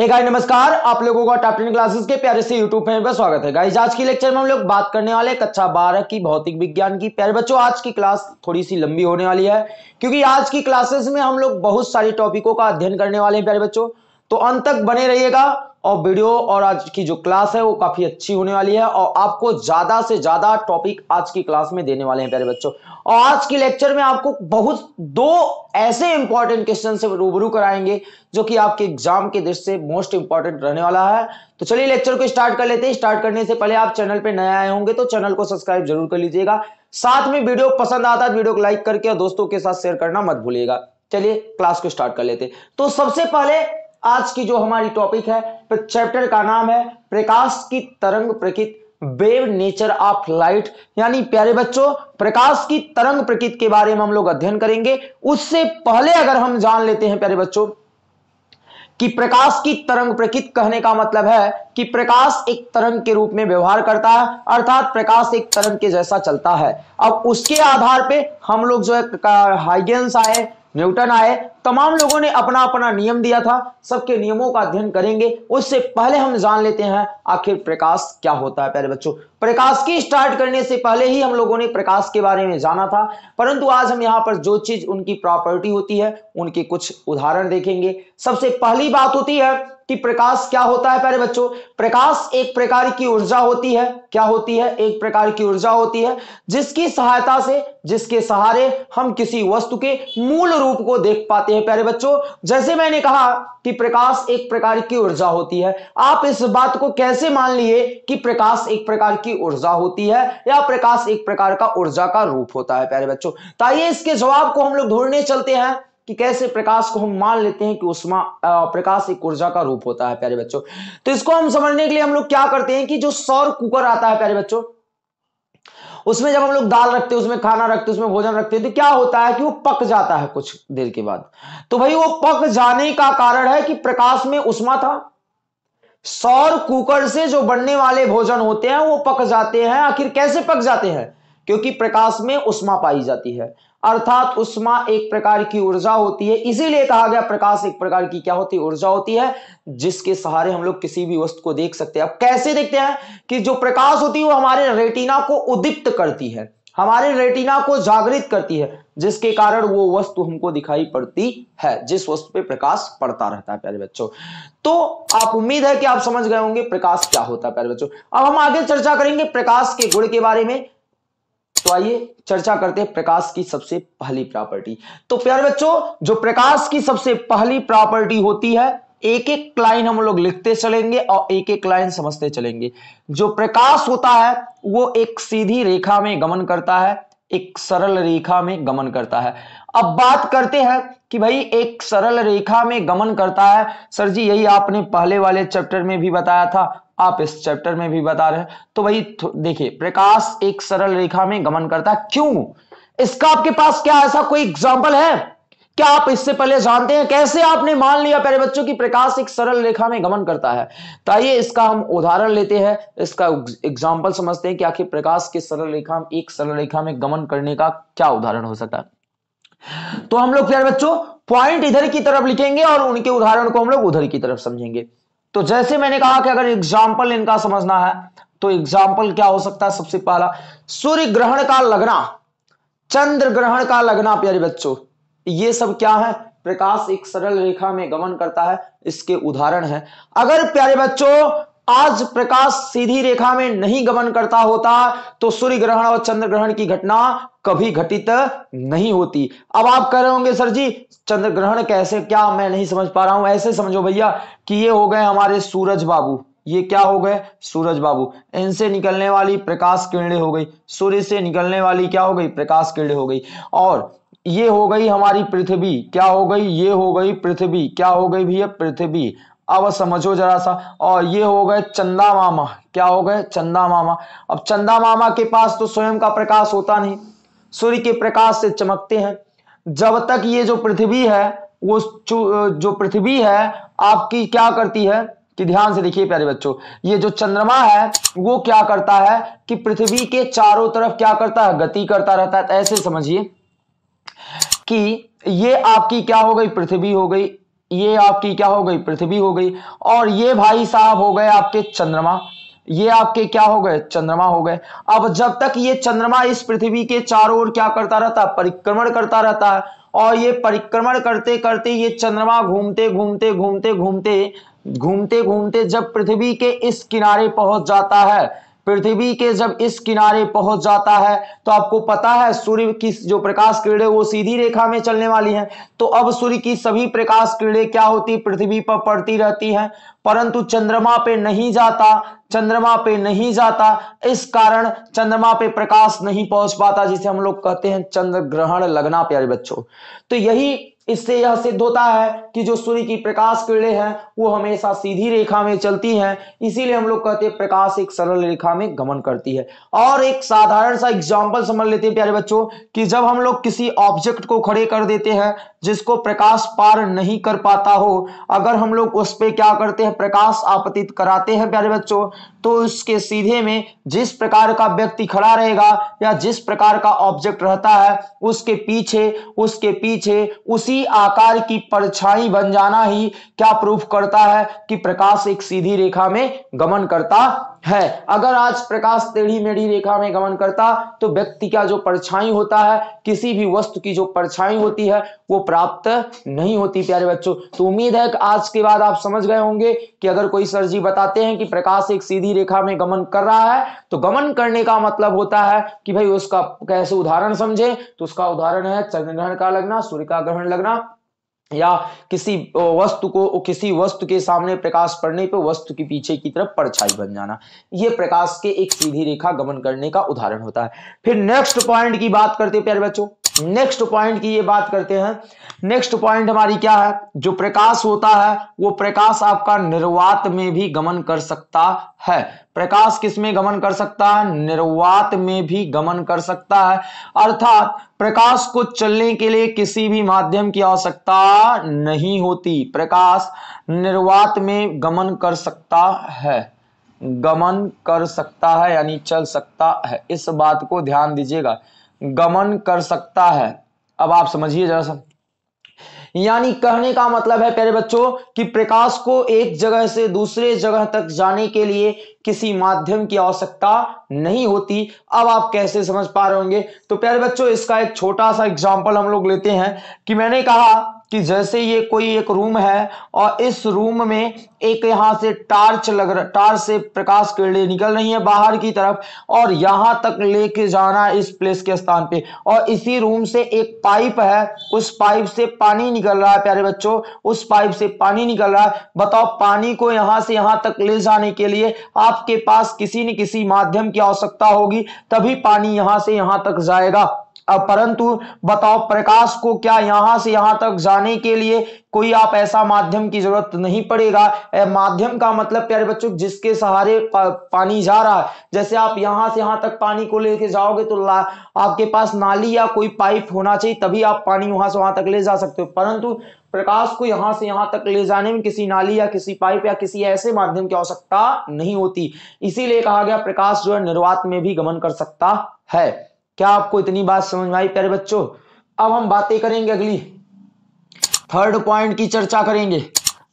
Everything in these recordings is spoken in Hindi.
हे गाइस नमस्कार आप लोगों का टॉप टेन क्लासेस के प्यारे से यूट्यूब चैनल पर स्वागत है गाइस आज की लेक्चर में हम लोग बात करने वाले कक्षा बारह की भौतिक विज्ञान की प्यारे बच्चों आज की क्लास थोड़ी सी लंबी होने वाली है क्योंकि आज की क्लासेस में हम लोग बहुत सारे टॉपिकों का अध्ययन करने वाले हैं प्यारे बच्चों तो अंत तक बने रहिएगा और वीडियो और आज की जो क्लास है वो काफ़ी अच्छी होने वाली है और आपको ज़्यादा से ज़्यादा टॉपिक आज की क्लास में देने वाले हैं प्यारे बच्चों और आज की लेक्चर में आपको बहुत दो ऐसे इंपॉर्टेंट क्वेश्चन से रूबरू कराएंगे जो कि आपके एग्जाम के दृष्टि से मोस्ट इंपॉर्टेंट रहने वाला है तो चलिए लेक्चर को स्टार्ट कर लेते हैं स्टार्ट करने से पहले आप चैनल पर नए आए होंगे तो चैनल को सब्सक्राइब जरूर कर लीजिएगा साथ में वीडियो पसंद आता है तो वीडियो को लाइक करके और दोस्तों के साथ शेयर करना मत भूलिएगा चलिए क्लास को स्टार्ट कर लेते हैं तो सबसे पहले आज की जो हमारी टॉपिक है चैप्टर का नाम है प्रकाश की तरंग प्रकृत वेव नेचर ऑफ लाइट यानी प्यारे बच्चों प्रकाश की तरंग प्रकृत के बारे में हम लोग अध्ययन करेंगे उससे पहले अगर हम जान लेते हैं प्यारे बच्चों कि प्रकाश की तरंग प्रकृत कहने का मतलब है कि प्रकाश एक तरंग के रूप में व्यवहार करता है अर्थात प्रकाश एक तरंग के जैसा चलता है अब उसके आधार पे हम लोग जो है हाइगेंस आए न्यूटन आए तमाम लोगों ने अपना अपना नियम दिया था सबके नियमों का अध्ययन करेंगे उससे पहले हम जान लेते हैं आखिर प्रकाश क्या होता है पहले बच्चों प्रकाश की स्टार्ट करने से पहले ही हम लोगों ने प्रकाश के बारे में जाना था परंतु आज हम यहाँ पर जो चीज उनकी प्रॉपर्टी होती है उनके कुछ उदाहरण देखेंगे सबसे पहली बात होती है कि प्रकाश क्या होता है प्यारे बच्चों प्रकाश एक प्रकार की ऊर्जा होती है क्या होती है एक प्रकार की ऊर्जा होती है जिसकी सहायता से जिसके सहारे हम किसी वस्तु के मूल रूप को देख पाते हैं प्यारे बच्चों जैसे मैंने कहा कि प्रकाश एक प्रकार की ऊर्जा होती है आप इस बात को कैसे मान लिए कि प्रकाश एक प्रकार की ऊर्जा होती है या प्रकाश एक प्रकार का ऊर्जा का रूप होता है प्यारे बच्चों तो आइए इसके जवाब को हम लोग ढूंढने चलते हैं कि कैसे प्रकाश को हम मान लेते हैं कि उष्मा प्रकाश एक ऊर्जा का रूप होता है प्यारे बच्चों तो इसको हम समझने के लिए हम लोग क्या करते हैं कि जो सौर कुकर आता है प्यारे बच्चों उसमें जब हम लोग दाल रखते हैं उसमें खाना रखते हैं उसमें भोजन रखते हैं तो क्या होता है कि वो पक जाता है कुछ देर के बाद तो भाई वो पक जाने का कारण है कि प्रकाश में उष्मा था सौर कुकर से जो बनने वाले भोजन होते हैं वो पक जाते हैं आखिर कैसे पक जाते हैं क्योंकि प्रकाश में उष्मा पाई जाती है अर्थात उष्मा एक प्रकार की ऊर्जा होती है इसीलिए कहा गया प्रकाश एक प्रकार की क्या होती है ऊर्जा होती है जिसके सहारे हम लोग किसी भी वस्तु को देख सकते हैं अब कैसे देखते हैं कि जो प्रकाश होती है वो हमारे रेटिना को उदीप्त करती है हमारे रेटिना को जागृत करती है जिसके कारण वो वस्तु हमको दिखाई पड़ती है जिस वस्तु पे प्रकाश पड़ता रहता है प्यारे बच्चों तो आप उम्मीद है कि आप समझ गए होंगे प्रकाश क्या होता है प्यारे बच्चों अब हम आगे चर्चा करेंगे प्रकाश के गुण के बारे में तो आइए चर्चा करते हैं प्रकाश की सबसे पहली प्रॉपर्टी तो प्यारे बच्चों जो प्रकाश की सबसे पहली प्रॉपर्टी होती है एक एक लाइन हम लोग लिखते चलेंगे और एक एक लाइन समझते चलेंगे जो प्रकाश होता है वो एक सीधी रेखा में गमन करता है एक सरल रेखा में गमन करता है अब बात करते हैं कि भाई एक सरल रेखा में गमन करता है सर जी यही आपने पहले वाले चैप्टर में भी बताया था आप इस चैप्टर में भी बता रहे हैं तो भाई देखिए प्रकाश एक सरल रेखा में गमन करता है क्यों इसका आपके पास क्या ऐसा कोई एग्जाम्पल है क्या आप इससे पहले जानते हैं कैसे आपने मान लिया प्यारे बच्चों की प्रकाश एक सरल रेखा में गमन करता है तो आइए इसका हम उदाहरण लेते हैं इसका एग्जाम्पल समझते हैं कि आखिर प्रकाश के सरल रेखा एक सरल रेखा में गमन करने का क्या उदाहरण हो सकता है तो हम लोग प्यार बच्चों पॉइंट इधर की तरफ लिखेंगे और उनके उदाहरण को हम लोग उधर की तरफ समझेंगे तो जैसे मैंने कहा कि अगर एग्जाम्पल इनका समझना है तो एग्जाम्पल क्या हो सकता है सबसे पहला सूर्य ग्रहण का लगना चंद्र ग्रहण का लगना प्यारे बच्चों ये सब क्या है प्रकाश एक सरल रेखा में गमन करता है इसके उदाहरण है अगर प्यारे बच्चों आज प्रकाश सीधी रेखा में नहीं गमन करता होता तो सूर्य ग्रहण और चंद्र ग्रहण की घटना कभी घटित नहीं होती अब आप कह रहे होंगे सर जी चंद्र ग्रहण कैसे क्या मैं नहीं समझ पा रहा हूं ऐसे समझो भैया कि ये हो गए हमारे सूरज बाबू ये क्या हो गए सूरज बाबू इनसे निकलने वाली प्रकाश किरणें हो गई सूर्य से निकलने वाली क्या हो गई प्रकाश किरणें हो गई और ये हो गई हमारी पृथ्वी क्या हो गई ये हो गई पृथ्वी क्या हो गई भैया पृथ्वी अब समझो जरा सा और ये हो गए चंदा मामा क्या हो गए चंदा मामा अब चंदा मामा के पास तो स्वयं का प्रकाश होता नहीं सूर्य के प्रकाश से चमकते हैं जब तक ये जो पृथ्वी है वो जो पृथ्वी है आपकी क्या करती है कि ध्यान से देखिए प्यारे बच्चों ये जो चंद्रमा है वो क्या करता है कि पृथ्वी के चारों तरफ क्या करता है गति करता रहता है ऐसे समझिए कि ये आपकी क्या हो गई पृथ्वी हो गई ये आपकी क्या हो गई पृथ्वी हो गई और ये भाई साहब हो गए आपके चंद्रमा ये आपके क्या हो गए चंद्रमा हो गए अब जब तक ये चंद्रमा इस पृथ्वी के चारों ओर क्या करता रहता है परिक्रमण करता रहता है और ये परिक्रमण करते करते ये चंद्रमा घूमते घूमते घूमते घूमते घूमते घूमते जब पृथ्वी के इस किनारे पहुंच जाता है पृथ्वी के जब इस किनारे पहुंच जाता है तो आपको पता है सूर्य की जो प्रकाश किरणें वो सीधी रेखा में चलने वाली हैं तो अब सूर्य की सभी प्रकाश किरणें क्या होती पृथ्वी पर पड़ती रहती हैं परंतु चंद्रमा पे नहीं जाता चंद्रमा पे नहीं जाता इस कारण चंद्रमा पे प्रकाश नहीं पहुंच पाता जिसे हम लोग कहते हैं चंद्र ग्रहण लगना प्यारे बच्चों तो यही इससे यह सिद्ध होता है कि जो सूर्य की प्रकाश किरणें हैं वो हमेशा सीधी रेखा में चलती हैं इसीलिए हम लोग कहते हैं प्रकाश एक सरल रेखा में गमन करती है और एक साधारण सा एग्जाम्पल समझ लेते हैं प्यारे बच्चों कि जब हम लोग किसी ऑब्जेक्ट को खड़े कर देते हैं जिसको प्रकाश पार नहीं कर पाता हो अगर हम लोग उस पर क्या करते हैं प्रकाश आपतित कराते हैं प्यारे बच्चों तो उसके सीधे में जिस प्रकार का व्यक्ति खड़ा रहेगा या जिस प्रकार का ऑब्जेक्ट रहता है उसके पीछे उसके पीछे उसी आकार की परछाई बन जाना ही क्या प्रूफ करता है कि प्रकाश एक सीधी रेखा में गमन करता है अगर आज प्रकाश टेढ़ी मेढ़ी रेखा में गमन करता तो व्यक्ति का जो परछाई होता है किसी भी वस्तु की जो परछाई होती है वो प्राप्त नहीं होती प्यारे बच्चों तो उम्मीद है कि आज के बाद आप समझ गए होंगे कि अगर कोई सर जी बताते हैं कि प्रकाश एक सीधी रेखा में गमन कर रहा है तो गमन करने का मतलब होता है कि भाई उसका कैसे उदाहरण समझे तो उसका उदाहरण है चंद्र ग्रहण का लगना सूर्य का ग्रहण लगना या किसी वस्तु को किसी वस्तु के सामने प्रकाश पड़ने पर वस्तु के पीछे की तरफ परछाई बन जाना यह प्रकाश के एक सीधी रेखा गमन करने का उदाहरण होता है फिर नेक्स्ट पॉइंट की बात करते प्यारे बच्चों नेक्स्ट पॉइंट की ये बात करते हैं नेक्स्ट पॉइंट हमारी क्या है जो प्रकाश होता है वो प्रकाश आपका निर्वात में भी गमन कर सकता है प्रकाश किसमें गमन कर सकता है निर्वात में भी गमन कर सकता है अर्थात प्रकाश को चलने के लिए किसी भी माध्यम की आवश्यकता नहीं होती प्रकाश निर्वात में गमन कर सकता है गमन कर सकता है यानी चल सकता है इस बात को ध्यान दीजिएगा गमन कर सकता है अब आप समझिए जरा सा यानी कहने का मतलब है प्यारे बच्चों कि प्रकाश को एक जगह से दूसरे जगह तक जाने के लिए किसी माध्यम की आवश्यकता नहीं होती अब आप कैसे समझ पा रहे होंगे तो प्यारे बच्चों इसका एक छोटा सा एग्जाम्पल हम लोग लेते हैं कि मैंने कहा कि जैसे ये कोई एक रूम है और इस रूम में एक यहां से टार्च लग रहा टार्च से प्रकाश किरणें निकल रही है बाहर की तरफ और यहां तक लेके जाना इस प्लेस के स्थान पे और इसी रूम से एक पाइप है उस पाइप से पानी निकल रहा है प्यारे बच्चों उस पाइप से पानी निकल रहा है बताओ पानी को यहां से यहां तक ले जाने के लिए आपके पास किसी न किसी माध्यम की आवश्यकता होगी तभी पानी यहां से यहां तक जाएगा परंतु बताओ प्रकाश को क्या यहां से यहां तक जाने के लिए कोई आप ऐसा माध्यम की जरूरत नहीं पड़ेगा माध्यम का मतलब प्यारे बच्चों जिसके सहारे पा, पानी जा रहा है जैसे आप यहां से यहां तक पानी को लेके जाओगे तो आपके पास नाली या कोई पाइप होना चाहिए तभी आप पानी वहां से वहां तक ले जा सकते हो परंतु प्रकाश को यहां से यहां तक ले जाने में किसी नाली या किसी पाइप या किसी ऐसे माध्यम की आवश्यकता नहीं होती इसीलिए कहा गया प्रकाश जो है निर्वात में भी गमन कर सकता है क्या आपको इतनी बात समझ में आई प्यारे बच्चों अब हम बातें करेंगे अगली थर्ड पॉइंट की चर्चा करेंगे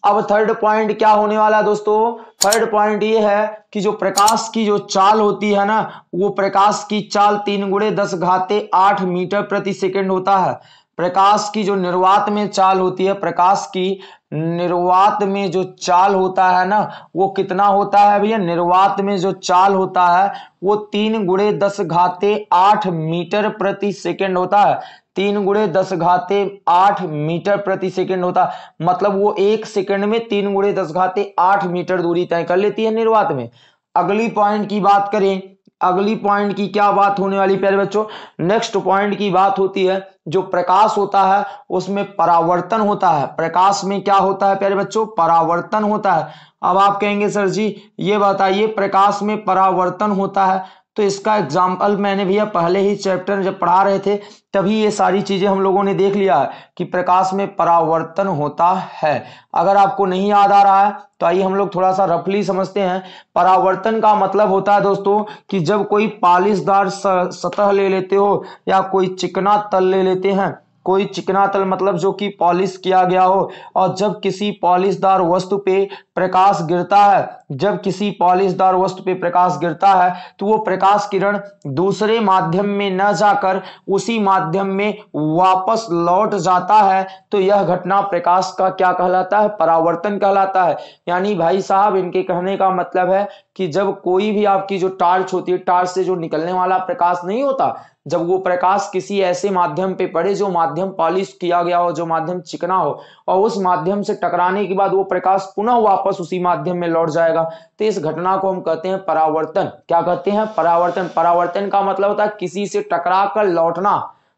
अब थर्ड पॉइंट क्या होने वाला है दोस्तों थर्ड पॉइंट ये है कि जो प्रकाश की जो चाल होती है ना वो प्रकाश की चाल तीन गुड़े दस घाते आठ मीटर प्रति सेकंड होता है प्रकाश की जो निर्वात में चाल होती है प्रकाश की निर्वात में जो चाल होता है ना वो कितना होता है भैया निर्वात में जो चाल होता है वो तीन गुड़े दस घाते आठ मीटर प्रति सेकंड होता है तीन गुड़े दस घाते आठ मीटर प्रति सेकंड होता है मतलब वो एक सेकंड में तीन गुड़े दस घाते आठ मीटर दूरी तय कर लेती है निर्वात में अगली पॉइंट की बात करें अगली पॉइंट की क्या बात होने वाली प्यारे बच्चों नेक्स्ट पॉइंट की बात होती है जो प्रकाश होता है उसमें परावर्तन होता है प्रकाश में क्या होता है प्यारे बच्चों परावर्तन होता है अब आप कहेंगे सर जी ये बताइए प्रकाश में परावर्तन होता है तो इसका एग्जाम्पल मैंने भैया पहले ही चैप्टर जब पढ़ा रहे थे तभी ये सारी चीज़ें हम लोगों ने देख लिया है कि प्रकाश में परावर्तन होता है अगर आपको नहीं याद आ रहा है तो आइए हम लोग थोड़ा सा रफली समझते हैं परावर्तन का मतलब होता है दोस्तों कि जब कोई पालिशदार सतह ले लेते हो या कोई चिकना तल ले लेते हैं कोई चिकना तल मतलब जो कि पॉलिश किया गया हो और जब किसी पॉलिशदार वस्तु पे प्रकाश गिरता है जब किसी पॉलिशदार वस्तु पे प्रकाश गिरता है तो वो प्रकाश किरण दूसरे माध्यम में न जाकर उसी माध्यम में वापस लौट जाता है तो यह घटना प्रकाश का क्या कहलाता है परावर्तन कहलाता है यानी भाई साहब इनके कहने का मतलब है कि जब कोई भी आपकी जो टार्च होती है टार्च से जो निकलने वाला प्रकाश नहीं होता जब वो प्रकाश किसी ऐसे माध्यम पे पड़े जो माध्यम पॉलिश किया गया हो जो माध्यम चिकना हो और उस माध्यम से टकराने के बाद वो प्रकाश पुनः वापस उसी माध्यम में लौट जाएगा तो इस घटना को हम कहते हैं परावर्तन क्या कहते हैं परावर्तन परावर्तन का मतलब होता है किसी से टकरा कर लौटना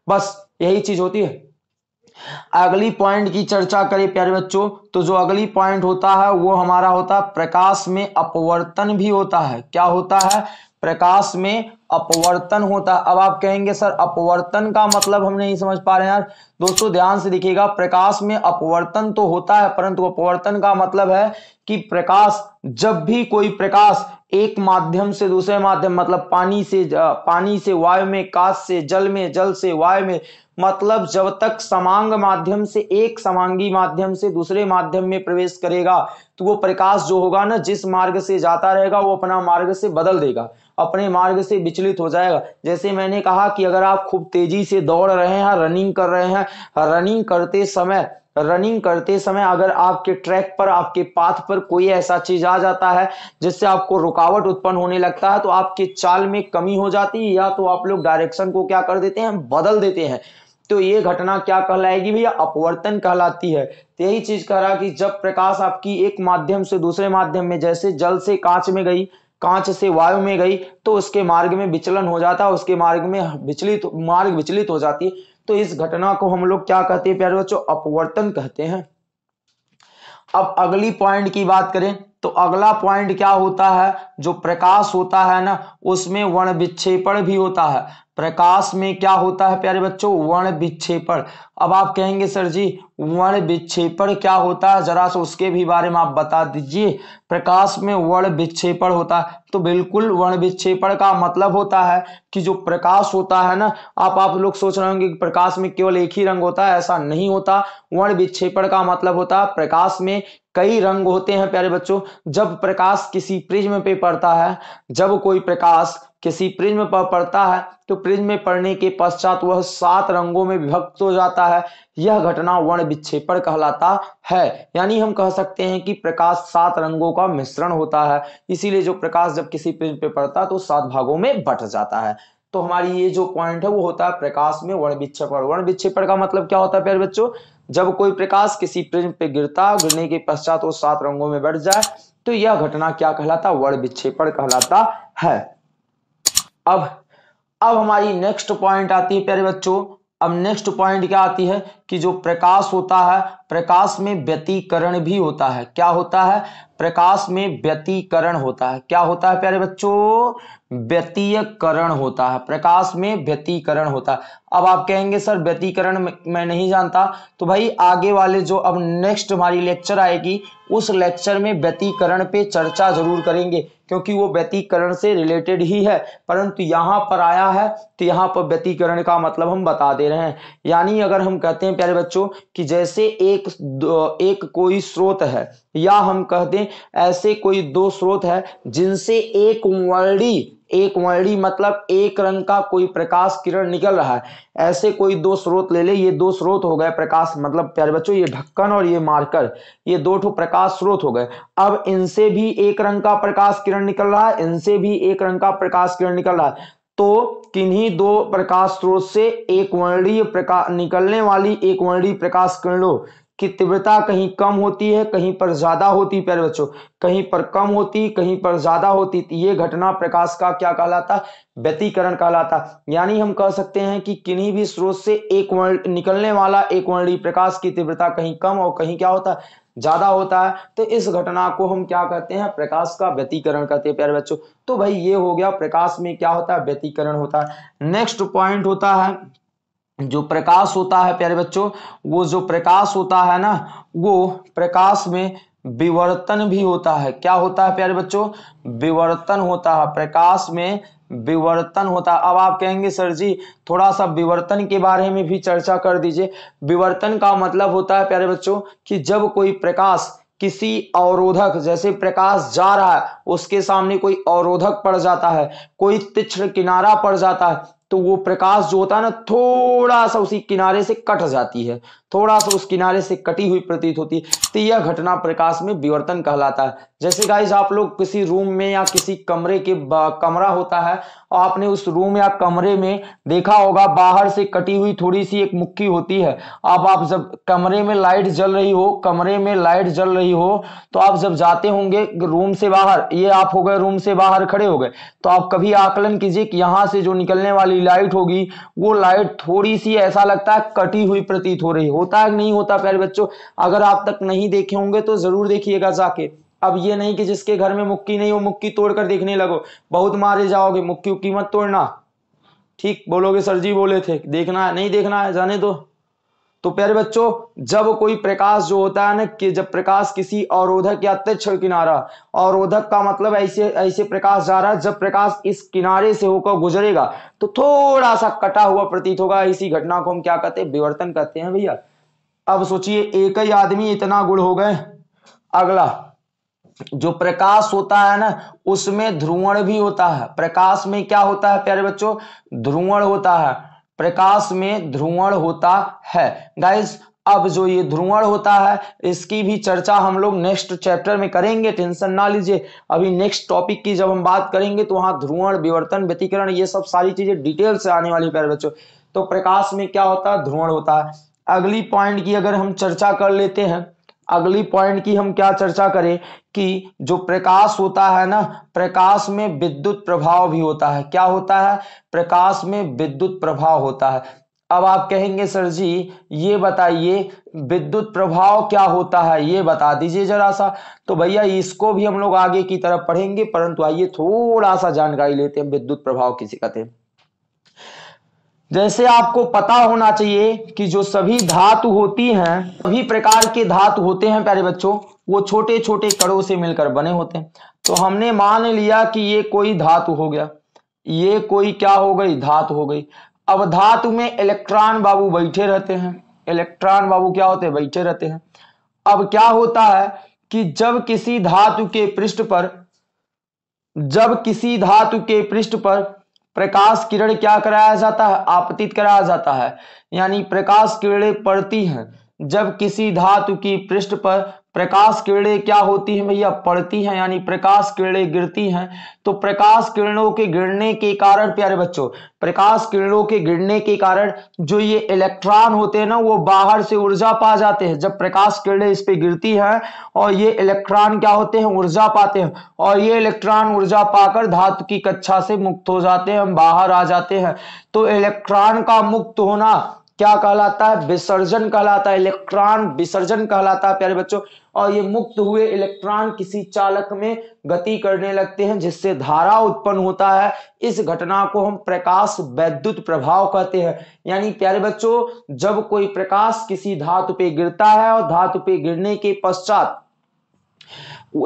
बस यही चीज होती है अगली पॉइंट की चर्चा करें प्यारे बच्चों तो जो अगली पॉइंट होता है वो हमारा होता है प्रकाश में अपवर्तन भी होता है क्या होता है प्रकाश में अपवर्तन होता है अब आप कहेंगे सर अपवर्तन का मतलब हम नहीं समझ पा रहे हैं यार दोस्तों ध्यान से देखिएगा प्रकाश में अपवर्तन तो होता है परंतु अपवर्तन का मतलब है कि प्रकाश जब भी कोई प्रकाश एक माध्यम से दूसरे माध्यम मतलब पानी से पानी से वायु में काश से जल में जल से वायु में मतलब जब तक समांग माध्यम से एक समांगी माध्यम से दूसरे माध्यम में प्रवेश करेगा तो वो प्रकाश जो होगा ना जिस मार्ग से जाता रहेगा वो अपना मार्ग से बदल देगा अपने मार्ग से विचलित हो जाएगा जैसे मैंने कहा कि अगर आप खूब तेजी से दौड़ रहे हैं रनिंग कर रहे हैं रनिंग करते समय रनिंग करते समय अगर आपके ट्रैक पर आपके पाथ पर कोई ऐसा चीज आ जाता है जिससे आपको रुकावट उत्पन्न होने लगता है तो आपके चाल में कमी हो जाती है या तो आप लोग डायरेक्शन को क्या कर देते हैं बदल देते हैं तो ये घटना क्या कहलाएगी भैया अपवर्तन कहलाती है तो यही चीज कह रहा कि जब प्रकाश आपकी एक माध्यम से दूसरे माध्यम में जैसे जल से कांच में गई कांच से वायु में गई तो उसके मार्ग में विचलन हो जाता है उसके मार्ग में विचलित मार्ग विचलित हो जाती है तो इस घटना को हम लोग क्या कहते हैं प्यारे बच्चों अपवर्तन कहते हैं अब अगली पॉइंट की बात करें तो अगला पॉइंट क्या होता है जो प्रकाश होता है ना उसमें वर्ण विक्षेपण भी होता है प्रकाश में क्या होता है प्यारे बच्चों वर्ण विक्षेपण अब आप कहेंगे सर जी वर्ण विक्षेपण क्या होता है जरा सा उसके भी बारे में आप बता दीजिए प्रकाश में वर्ण विक्षेपण होता है तो बिल्कुल वर्ण विक्षेपण का मतलब होता है कि जो प्रकाश होता है ना आप आप लोग सोच रहे होंगे कि प्रकाश में केवल एक ही रंग होता है ऐसा नहीं होता वर्ण विक्षेपण का मतलब होता है प्रकाश में कई रंग होते हैं प्यारे बच्चों जब प्रकाश किसी प्रिज्म पे पड़ता है जब कोई प्रकाश किसी प्रिज्म पर पड़ता है तो प्रिज्म में पड़ने के पश्चात वह सात रंगों में विभक्त हो जाता है यह घटना वर्ण विक्षेपण कहलाता है यानी हम कह सकते हैं कि प्रकाश सात रंगों का मिश्रण होता है इसीलिए जो प्रकाश जब किसी प्रिज्म पे पड़ता है तो सात भागों में बट जाता है तो हमारी ये जो पॉइंट है वो होता है प्रकाश में वर्ण विक्षेपण वर्ण विक्षेपण का मतलब क्या होता है प्यारे बच्चों जब कोई प्रकाश किसी प्रिज्म पे गिरता गिरने के पश्चात वो सात रंगों में बैठ जाए तो यह घटना क्या कहलाता वर्ण विक्षेपण कहलाता है अब अब हमारी नेक्स्ट पॉइंट आती है प्यारे बच्चों अब नेक्स्ट पॉइंट क्या आती है कि जो प्रकाश होता है प्रकाश में व्यतीकरण भी होता है क्या होता है प्रकाश में व्यतीकरण होता है क्या होता है प्यारे बच्चों व्यतीयकरण होता है प्रकाश में व्यतीकरण होता है अब आप कहेंगे सर व्यतीकरण मैं नहीं जानता तो भाई आगे वाले जो अब नेक्स्ट हमारी लेक्चर आएगी उस लेक्चर में व्यतीकरण पे चर्चा जरूर करेंगे क्योंकि वो व्यतीकरण से रिलेटेड ही है परंतु यहां पर आया है तो यहां पर व्यतीकरण का मतलब हम बता दे रहे हैं यानी अगर हम कहते हैं हैं प्यारे बच्चों कि जैसे एक एक कोई स्रोत है या हम कहते हैं ऐसे कोई दो स्रोत है जिनसे एक वर्णी एक वर्णी मतलब एक रंग का कोई प्रकाश किरण निकल रहा है ऐसे कोई दो स्रोत ले ले ये दो स्रोत हो गए प्रकाश मतलब प्यारे बच्चों ये ढक्कन और ये मार्कर ये दो ठो प्रकाश स्रोत हो गए अब इनसे भी एक रंग का प्रकाश किरण निकल रहा है इनसे भी एक रंग का प्रकाश किरण निकल रहा है तो किन्हीं दो प्रकाश स्रोत से एक वर्णीय प्रकाश निकलने वाली एक वर्णीय प्रकाश किरणों की तीव्रता कहीं कम होती है कहीं पर ज़्यादा होती प्यारे बच्चों कहीं पर कम होती कहीं पर ज़्यादा होती तो ये घटना प्रकाश का क्या कहलाता व्यतीकरण कहलाता यानी हम कह सकते हैं कि किन्हीं भी स्रोत से एक वर्ण निकलने वाला एक वर्णीय प्रकाश की तीव्रता कहीं कम और कहीं क्या होता ज़्यादा होता है तो इस घटना को हम क्या कहते हैं प्रकाश का व्यतीकरण कहते हैं प्यारे बच्चों तो भाई ये हो गया प्रकाश में क्या होता है व्यतीकरण होता है नेक्स्ट पॉइंट होता है जो प्रकाश होता है प्यारे बच्चों वो जो प्रकाश होता है ना वो प्रकाश में विवर्तन भी होता है क्या होता है प्यारे बच्चों विवर्तन होता है प्रकाश में विवर्तन होता है अब आप कहेंगे सर जी थोड़ा सा विवर्तन के बारे में भी चर्चा कर दीजिए विवर्तन का मतलब होता है प्यारे बच्चों कि जब कोई प्रकाश किसी अवरोधक जैसे प्रकाश जा रहा है उसके सामने कोई अवरोधक पड़ जाता है कोई तीक्ष्ण किनारा पड़ जाता है तो वो प्रकाश जो होता है ना थोड़ा सा उसी किनारे से कट जाती है थोड़ा सा उस किनारे से कटी हुई प्रतीत होती है तो यह घटना प्रकाश में विवर्तन कहलाता है जैसे गाइज आप लोग किसी रूम में या किसी कमरे के कमरा होता है और आपने उस रूम या कमरे में देखा होगा बाहर से कटी हुई थोड़ी सी एक मुक्की होती है आप आप जब कमरे में लाइट जल रही हो कमरे में लाइट जल रही हो तो आप जब जाते होंगे रूम से बाहर ये आप हो गए रूम से बाहर खड़े हो गए तो आप कभी आकलन कीजिए कि यहाँ से जो निकलने वाली लाइट होगी वो लाइट थोड़ी सी ऐसा लगता है कटी हुई प्रतीत हो रही हो होता है नहीं होता प्यारे बच्चों अगर आप तक नहीं देखे होंगे तो जरूर देखिएगा जाके अब ये नहीं कि जिसके घर में मुक्की नहीं हो मुक्की तोड़कर देखने लगो बहुत मारे जाओगे मुक्की उक्की मत तोड़ना ठीक बोलोगे सर जी बोले थे देखना है नहीं देखना है जाने दो तो प्यारे बच्चों जब कोई प्रकाश जो होता है ना कि जब प्रकाश किसी अवरोधक या तक्ष किनारा अवरोधक का मतलब ऐसे ऐसे प्रकाश जा रहा है जब प्रकाश इस किनारे से होकर गुजरेगा तो थोड़ा सा कटा हुआ प्रतीत होगा इसी घटना को हम क्या कहते हैं विवर्तन कहते हैं भैया अब सोचिए एक ही आदमी इतना गुण हो गए अगला जो प्रकाश होता है ना उसमें ध्रुवण भी होता है प्रकाश में क्या होता है प्यारे बच्चों ध्रुवण होता है प्रकाश में ध्रुवण होता है गाइस अब जो ये ध्रुवण होता है इसकी भी चर्चा हम लोग नेक्स्ट चैप्टर में करेंगे टेंशन ना लीजिए अभी नेक्स्ट टॉपिक की जब हम बात करेंगे तो वहां ध्रुवण विवर्तन व्यतीकरण ये सब सारी चीजें डिटेल से आने वाली प्यारे बच्चों तो प्रकाश में क्या होता है ध्रुवण होता है अगली पॉइंट की अगर हम चर्चा कर लेते हैं अगली पॉइंट की हम क्या चर्चा करें कि जो प्रकाश होता है ना प्रकाश में विद्युत प्रभाव भी होता है क्या होता है प्रकाश में विद्युत प्रभाव होता है अब आप कहेंगे सर जी ये बताइए विद्युत प्रभाव क्या होता है ये बता दीजिए जरा सा तो भैया इसको भी हम लोग आगे की तरफ पढ़ेंगे परंतु आइए थोड़ा सा जानकारी लेते हैं विद्युत प्रभाव किसे कहते हैं जैसे आपको पता होना चाहिए कि जो सभी धातु होती हैं सभी प्रकार के धातु होते हैं प्यारे बच्चों वो छोटे छोटे कड़ों से मिलकर बने होते हैं तो हमने मान लिया कि ये कोई धातु हो गया ये कोई क्या हो गई धातु हो गई अब धातु में इलेक्ट्रॉन बाबू बैठे रहते हैं इलेक्ट्रॉन बाबू क्या होते हैं बैठे रहते हैं अब क्या होता है कि जब किसी धातु के पृष्ठ पर जब किसी धातु के पृष्ठ पर प्रकाश किरण क्या कराया जाता है आपतित कराया जाता है यानी प्रकाश किरणें पड़ती हैं जब किसी धातु की पृष्ठ पर प्रकाश किरणें क्या होती हैं भैया पड़ती हैं यानी प्रकाश किरणें गिरती हैं तो प्रकाश किरणों के गिरने के कारण प्यारे बच्चों प्रकाश किरणों के गिरने के कारण जो ये इलेक्ट्रॉन होते हैं ना वो बाहर से ऊर्जा पा जाते हैं जब प्रकाश किरणें इस पे गिरती हैं और ये इलेक्ट्रॉन क्या होते हैं ऊर्जा पाते हैं और ये इलेक्ट्रॉन ऊर्जा पाकर धातु की कक्षा से मुक्त हो जाते हैं बाहर आ जाते हैं तो इलेक्ट्रॉन का मुक्त होना क्या कहलाता है विसर्जन कहलाता है इलेक्ट्रॉन विसर्जन कहलाता है प्यारे बच्चों और ये मुक्त हुए इलेक्ट्रॉन किसी चालक में गति करने लगते हैं जिससे धारा उत्पन्न होता है इस घटना को हम प्रकाश वैद्युत प्रभाव कहते हैं यानी प्यारे बच्चों जब कोई प्रकाश किसी धातु पे गिरता है और धातु पे गिरने के पश्चात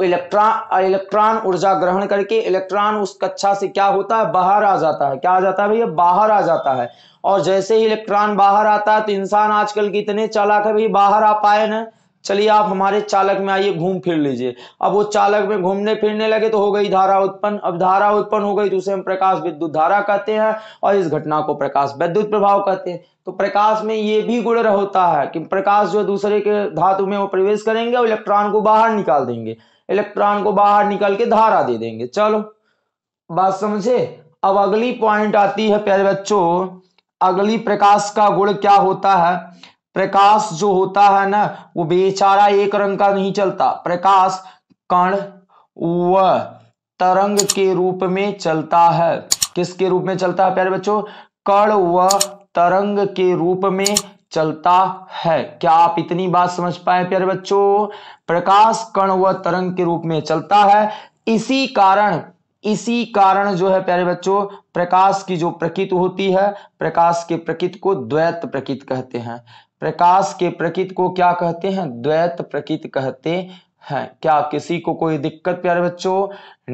इलेक्ट्रॉन इलेक्ट्रॉन ऊर्जा ग्रहण करके इलेक्ट्रॉन उस कक्षा से क्या होता है बाहर आ जाता है क्या आ जाता है भैया बाहर आ जाता है और जैसे ही इलेक्ट्रॉन बाहर आता है तो इंसान आजकल के इतने चालाक है भाई बाहर आ पाए ना चलिए आप हमारे चालक में आइए घूम फिर लीजिए अब वो चालक में घूमने फिरने लगे तो हो गई धारा उत्पन्न अब धारा उत्पन्न हो गई तो उसे हम प्रकाश विद्युत धारा कहते हैं और इस घटना को प्रकाश विद्युत प्रभाव कहते हैं तो प्रकाश में ये भी गुण होता है कि प्रकाश जो दूसरे के धातु में वो प्रवेश करेंगे और इलेक्ट्रॉन को बाहर निकाल देंगे इलेक्ट्रॉन को बाहर निकाल के धारा दे देंगे चलो बात समझे अब अगली पॉइंट आती है प्यारे बच्चों अगली प्रकाश का गुण क्या होता है प्रकाश जो होता है ना वो बेचारा एक रंग का नहीं चलता प्रकाश कण व तरंग के रूप में चलता है किसके रूप में चलता है प्यारे बच्चों कण व तरंग के रूप में चलता है क्या आप इतनी बात समझ पाए प्यारे बच्चों प्रकाश कण व तरंग के रूप में चलता है इसी कारण इसी कारण जो है प्यारे बच्चों प्रकाश की जो प्रकृति होती है प्रकाश के प्रकृति को द्वैत प्रकृति कहते हैं प्रकाश के प्रकृति को क्या कहते हैं द्वैत प्रकृति कहते हैं क्या किसी को कोई दिक्कत प्यारे बच्चों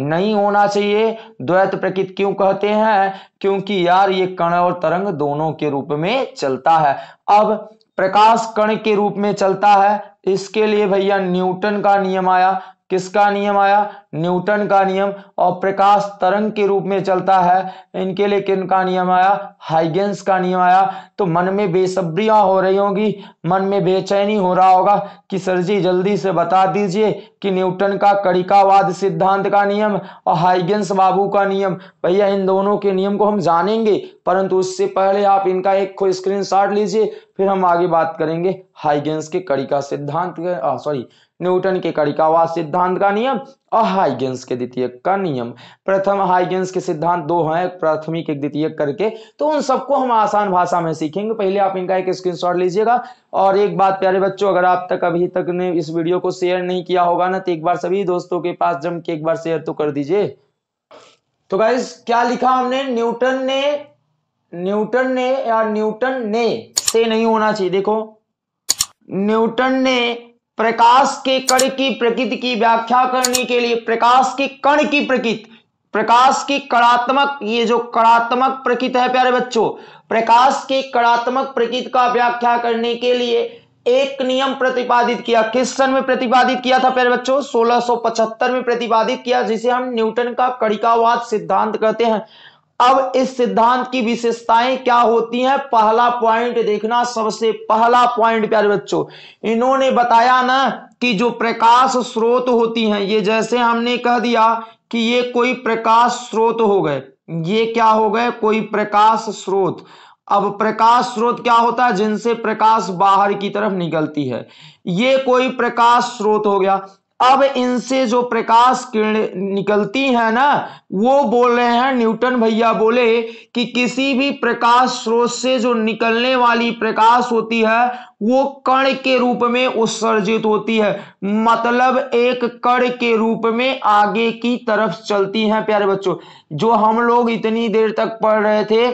नहीं होना चाहिए द्वैत प्रकृति क्यों कहते हैं क्योंकि यार ये कण और तरंग दोनों के रूप में चलता है अब प्रकाश कण के रूप में चलता है इसके लिए भैया न्यूटन का नियम आया किसका नियम आया न्यूटन का नियम और प्रकाश तरंग के रूप में चलता है इनके लिए किन का नियम आया हाइगेंस का नियम आया तो मन में बेसब्रियां हो रही होंगी मन में बेचैनी हो रहा होगा कि सर जी जल्दी से बता दीजिए कि न्यूटन का कड़िकावाद सिद्धांत का नियम और हाइगेंस बाबू का नियम भैया इन दोनों के नियम को हम जानेंगे परंतु उससे पहले आप इनका एक स्क्रीन लीजिए फिर हम आगे बात करेंगे हाइगेंस के कड़िका सिद्धांत सॉरी न्यूटन के कड़िकावास सिद्धांत का नियम और हाइगेंस के द्वितीय का नियम प्रथम हाइगेंस के सिद्धांत दो हैं प्राथमिक एक द्वितीय करके तो उन सबको हम आसान भाषा में सीखेंगे पहले आप इनका एक स्क्रीनशॉट लीजिएगा और एक बात प्यारे बच्चों अगर आप तक अभी तक ने इस वीडियो को शेयर नहीं किया होगा ना तो एक बार सभी दोस्तों के पास जम के एक बार शेयर तो कर दीजिए तो गाइज क्या लिखा हमने न्यूटन ने न्यूटन ने या न्यूटन ने से नहीं होना चाहिए देखो न्यूटन ने प्रकाश के कण की प्रकृति की व्याख्या करने के लिए प्रकाश के कण की प्रकृति प्रकाश की कलात्मक ये जो कलात्मक प्रकृति है प्यारे बच्चों प्रकाश के कलात्मक प्रकृति का व्याख्या करने के लिए एक नियम प्रतिपादित किया किस सन में प्रतिपादित किया था प्यारे बच्चों 1675 में प्रतिपादित किया जिसे हम न्यूटन का कड़िकावाद सिद्धांत कहते हैं अब इस सिद्धांत की विशेषताएं क्या होती हैं पहला पॉइंट देखना सबसे पहला पॉइंट प्यारे बच्चों इन्होंने बताया ना कि जो प्रकाश स्रोत होती हैं ये जैसे हमने कह दिया कि ये कोई प्रकाश स्रोत हो गए ये क्या हो गए कोई प्रकाश स्रोत अब प्रकाश स्रोत क्या होता है जिनसे प्रकाश बाहर की तरफ निकलती है ये कोई प्रकाश स्रोत हो गया अब इनसे जो प्रकाश किरण निकलती है ना वो बोल रहे हैं न्यूटन भैया बोले कि किसी भी प्रकाश स्रोत से जो निकलने वाली प्रकाश होती है वो कण के रूप में उत्सर्जित होती है मतलब एक कण के रूप में आगे की तरफ चलती है प्यारे बच्चों जो हम लोग इतनी देर तक पढ़ रहे थे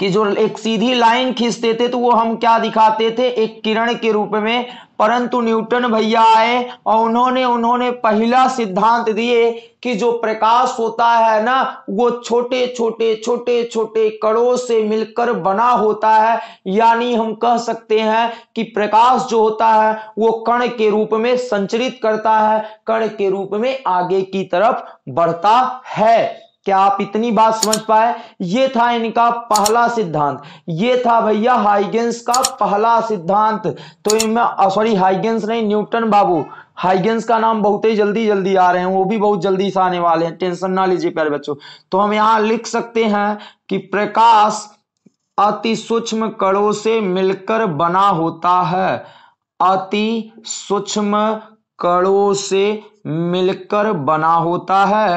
कि जो एक सीधी लाइन खींचते थे तो वो हम क्या दिखाते थे एक किरण के रूप में परंतु न्यूटन भैया आए और उन्होंने उन्होंने पहला सिद्धांत दिए कि जो प्रकाश होता है ना वो छोटे छोटे छोटे छोटे कणों से मिलकर बना होता है यानी हम कह सकते हैं कि प्रकाश जो होता है वो कण के रूप में संचरित करता है कण के रूप में आगे की तरफ बढ़ता है क्या आप इतनी बात समझ पाए ये था इनका पहला सिद्धांत ये था भैया हाइगेंस का पहला सिद्धांत तो इनमें सॉरी हाइगेंस नहीं न्यूटन बाबू हाइगेंस का नाम बहुत ही जल्दी जल्दी आ रहे हैं वो भी बहुत जल्दी से आने वाले हैं टेंशन ना लीजिए प्यारे बच्चों तो हम यहाँ लिख सकते हैं कि प्रकाश अति सूक्ष्म कणों से मिलकर बना होता है अति सूक्ष्म कणों से मिलकर बना होता है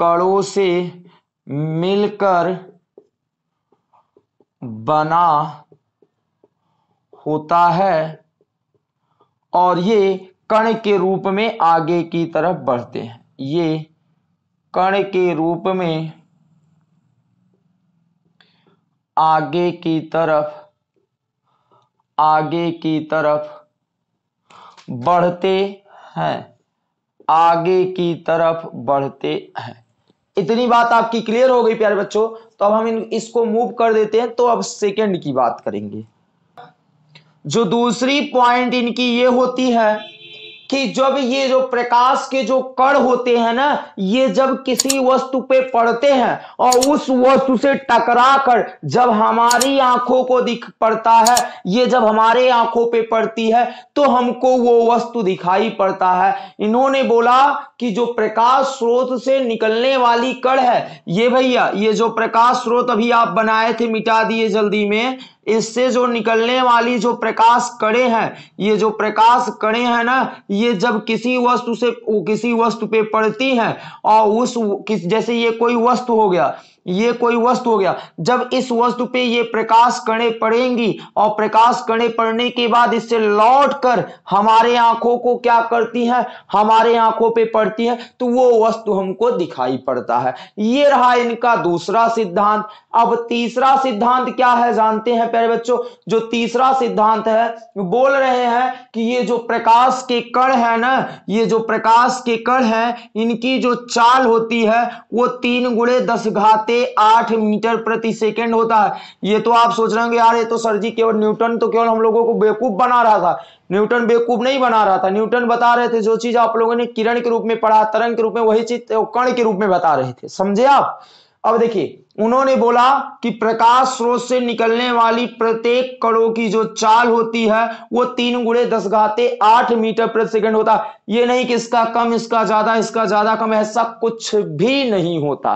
कणों से मिलकर बना होता है और ये कण के रूप में आगे की तरफ बढ़ते हैं ये कण के रूप में आगे की तरफ आगे की तरफ बढ़ते हैं आगे की तरफ बढ़ते हैं इतनी बात आपकी क्लियर हो गई प्यारे बच्चों तो अब हम इन इसको मूव कर देते हैं तो अब सेकेंड की बात करेंगे जो दूसरी पॉइंट इनकी ये होती है कि जब ये जो प्रकाश के जो कण होते हैं ना ये जब किसी वस्तु पे पड़ते हैं और उस वस्तु से टकरा कर जब हमारी आंखों को दिख पड़ता है ये जब हमारे आंखों पे पड़ती है तो हमको वो वस्तु दिखाई पड़ता है इन्होंने बोला कि जो प्रकाश स्रोत से निकलने वाली कण है ये भैया ये जो प्रकाश स्रोत अभी आप बनाए थे मिटा दिए जल्दी में इससे जो निकलने वाली जो प्रकाश कड़े हैं ये जो प्रकाश कड़े हैं ना ये जब किसी वस्तु से किसी वस्तु पे पड़ती है और उस किस जैसे ये कोई वस्तु हो गया ये कोई वस्तु हो गया जब इस वस्तु पे ये प्रकाश कणे पड़ेंगी और प्रकाश कणे पड़ने के बाद इससे लौट कर हमारे आंखों को क्या करती है हमारे आंखों पे पड़ती है तो वो वस्तु हमको दिखाई पड़ता है ये रहा इनका दूसरा सिद्धांत अब तीसरा सिद्धांत क्या है जानते हैं प्यारे बच्चों जो तीसरा सिद्धांत है बोल रहे हैं कि ये जो प्रकाश के कण है ना ये जो प्रकाश के कण है इनकी जो चाल होती है वो तीन गुड़े दस घाते आठ मीटर प्रति सेकेंड होता है ये तो आप सोच रहे होंगे यार ये तो सर जी केवल न्यूटन तो केवल हम लोगों को बेवकूफ़ बना रहा था न्यूटन बेवकूफ़ नहीं बना रहा था न्यूटन बता रहे थे जो चीज़ आप लोगों ने किरण के रूप में पढ़ा तरंग के रूप में वही चीज कण के रूप में बता रहे थे समझे आप अब देखिए उन्होंने बोला कि प्रकाश स्रोत से निकलने वाली प्रत्येक कणों की जो चाल होती है वो तीन गुड़े दस घाते आठ मीटर प्रति सेकंड होता ये नहीं कि इसका कम इसका ज्यादा इसका ज्यादा कम ऐसा कुछ भी नहीं होता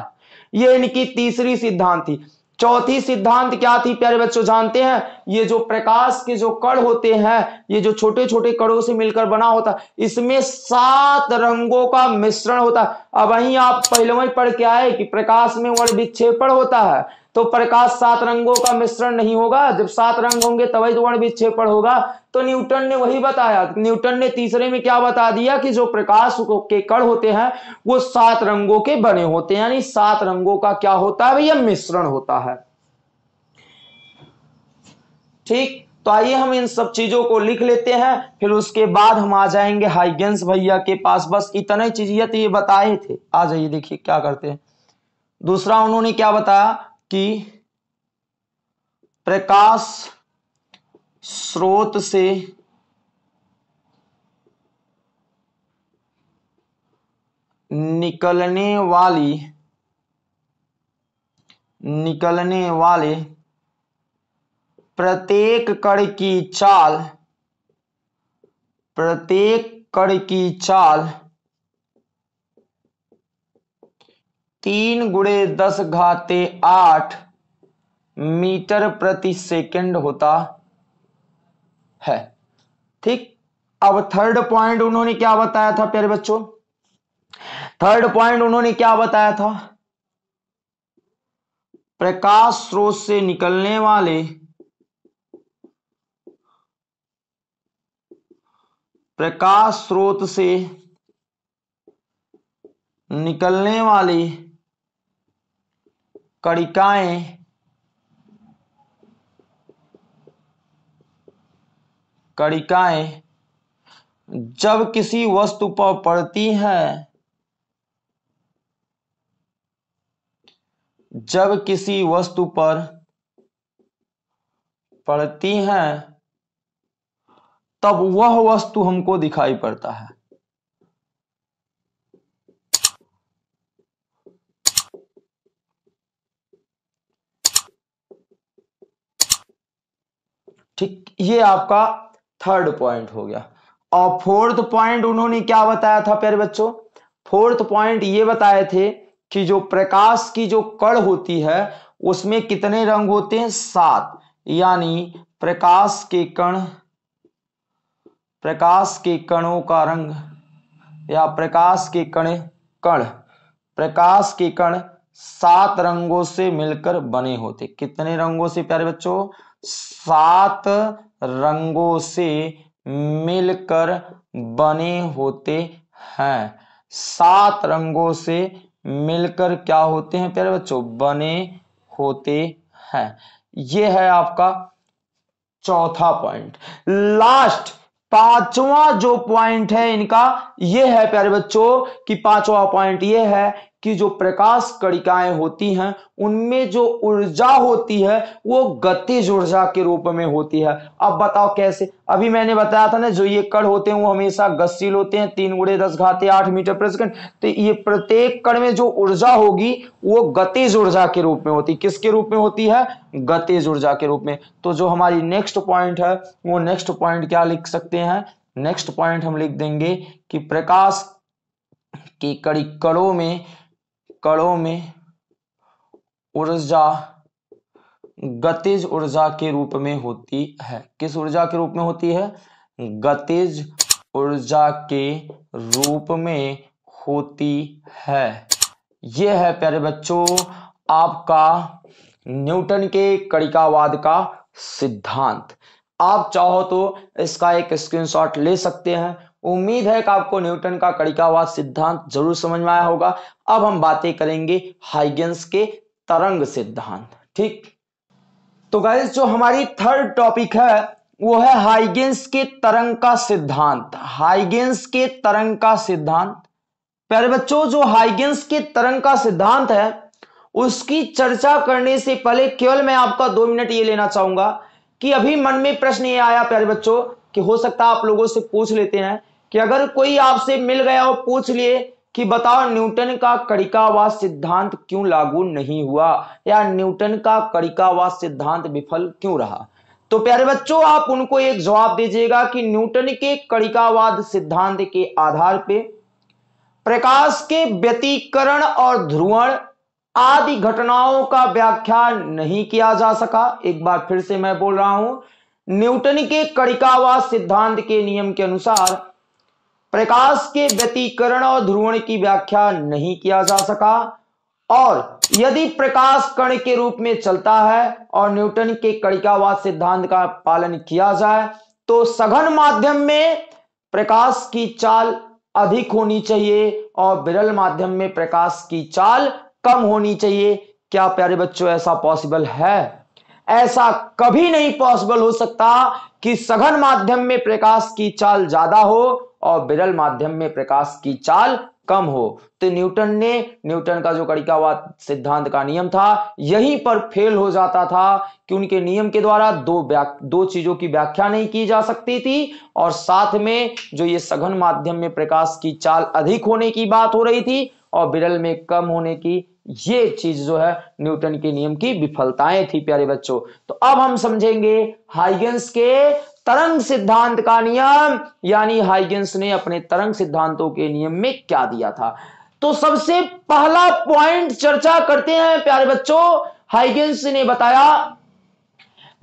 ये इनकी तीसरी सिद्धांत थी चौथी सिद्धांत क्या थी प्यारे बच्चों जानते हैं ये जो प्रकाश के जो कण होते हैं ये जो छोटे छोटे कणों से मिलकर बना होता इसमें सात रंगों का मिश्रण होता अब वहीं आप पहले में पढ़ के आए कि प्रकाश में वर्ण विक्षेपण होता है तो प्रकाश सात रंगों का मिश्रण नहीं होगा जब सात रंग होंगे तभी तो वर्ण विक्षेपण होगा तो न्यूटन ने वही बताया न्यूटन ने तीसरे में क्या बता दिया कि जो प्रकाश के कण होते हैं वो सात रंगों के बने होते हैं यानी सात रंगों का क्या होता है भैया मिश्रण होता है ठीक तो आइए हम इन सब चीजों को लिख लेते हैं फिर उसके बाद हम आ जाएंगे हाइगेंस भैया के पास बस इतना ही चीज ये बताए थे आ जाइए देखिए क्या करते हैं दूसरा उन्होंने क्या बताया कि प्रकाश स्रोत से निकलने वाली निकलने वाले प्रत्येक कण की चाल प्रत्येक कण की चाल तीन गुड़े दस घाते आठ मीटर प्रति सेकंड होता है ठीक अब थर्ड पॉइंट उन्होंने क्या बताया था प्यारे बच्चों थर्ड पॉइंट उन्होंने क्या बताया था प्रकाश स्रोत से निकलने वाले प्रकाश स्रोत से निकलने वाली कड़िकाएं कड़िकाएं जब किसी वस्तु पर पड़ती है जब किसी वस्तु पर पड़ती हैं तब वह वस्तु हमको दिखाई पड़ता है ठीक ये आपका थर्ड पॉइंट हो गया और फोर्थ पॉइंट उन्होंने क्या बताया था प्यारे बच्चों फोर्थ पॉइंट ये बताए थे कि जो प्रकाश की जो कण होती है उसमें कितने रंग होते हैं सात यानी प्रकाश के कण प्रकाश के कणों का रंग या प्रकाश के कण कण प्रकाश के कण सात रंगों से मिलकर बने होते कितने रंगों से प्यारे बच्चों सात रंगों से मिलकर बने होते हैं सात रंगों से मिलकर क्या होते हैं प्यारे बच्चों बने होते हैं ये है आपका चौथा पॉइंट लास्ट पांचवा जो पॉइंट है इनका ये है प्यारे बच्चों कि पांचवा पॉइंट ये है कि जो प्रकाश कणिकाएं होती हैं उनमें जो ऊर्जा होती है वो गतिज ऊर्जा के रूप में होती है अब बताओ कैसे अभी मैंने बताया था ना जो ये कण होते हैं वो हमेशा गतिशील होते हैं तीन गुड़े दस घाते आठ मीटर प्रति सेकंड तो ये प्रत्येक कण में जो ऊर्जा होगी वो गतिज ऊर्जा के रूप में होती किसके रूप में होती है गतिज ऊर्जा के रूप में तो जो हमारी नेक्स्ट पॉइंट है वो नेक्स्ट पॉइंट क्या लिख सकते हैं नेक्स्ट पॉइंट हम लिख देंगे कि प्रकाश की कड़ी कणों में कणों में ऊर्जा गतिज ऊर्जा के रूप में होती है किस ऊर्जा के रूप में होती है गतिज ऊर्जा के रूप में होती है यह है प्यारे बच्चों आपका न्यूटन के कणिकावाद का सिद्धांत आप चाहो तो इसका एक स्क्रीनशॉट ले सकते हैं उम्मीद है कि आपको न्यूटन का कड़िकावा सिद्धांत जरूर समझ में आया होगा अब हम बातें करेंगे हाइगेंस के तरंग सिद्धांत ठीक तो गाइज जो हमारी थर्ड टॉपिक है वो है हाइगेंस के तरंग का सिद्धांत हाइगेंस के तरंग का सिद्धांत प्यारे बच्चों जो हाइगेंस के तरंग का सिद्धांत है उसकी चर्चा करने से पहले केवल मैं आपका दो मिनट ये लेना चाहूंगा कि अभी मन में प्रश्न ये आया प्यारे बच्चों कि हो सकता है आप लोगों से पूछ लेते हैं कि अगर कोई आपसे मिल गया और पूछ लिए कि बताओ न्यूटन का कड़िकावास सिद्धांत क्यों लागू नहीं हुआ या न्यूटन का कड़िकावास सिद्धांत विफल क्यों रहा तो प्यारे बच्चों आप उनको एक जवाब दीजिएगा कि न्यूटन के कड़िकावाद सिद्धांत के आधार पे प्रकाश के व्यतीकरण और ध्रुवण आदि घटनाओं का व्याख्या नहीं किया जा सका एक बार फिर से मैं बोल रहा हूं न्यूटन के कड़िकावाद सिद्धांत के नियम के अनुसार प्रकाश के व्यतीकरण और ध्रुवण की व्याख्या नहीं किया जा सका और यदि प्रकाश कण के रूप में चलता है और न्यूटन के कणिकावाद सिद्धांत का पालन किया जाए तो सघन माध्यम में प्रकाश की चाल अधिक होनी चाहिए और विरल माध्यम में प्रकाश की चाल कम होनी चाहिए क्या प्यारे बच्चों ऐसा पॉसिबल है ऐसा कभी नहीं पॉसिबल हो सकता कि सघन माध्यम में प्रकाश की चाल ज्यादा हो और विरल माध्यम में प्रकाश की चाल कम हो तो न्यूटन ने न्यूटन का जो कड़िकावा सिद्धांत का नियम था यहीं पर फेल हो जाता था कि उनके नियम के द्वारा दो दो चीजों की व्याख्या नहीं की जा सकती थी और साथ में जो ये सघन माध्यम में प्रकाश की चाल अधिक होने की बात हो रही थी और बिरल में कम होने की ये चीज जो है न्यूटन के नियम की विफलताएं थी प्यारे बच्चों तो अब हम समझेंगे हाइगेंस के तरंग सिद्धांत का नियम यानी हाइगेंस ने अपने तरंग सिद्धांतों के नियम में क्या दिया था तो सबसे पहला पॉइंट चर्चा करते हैं प्यारे बच्चों हाइगेंस ने बताया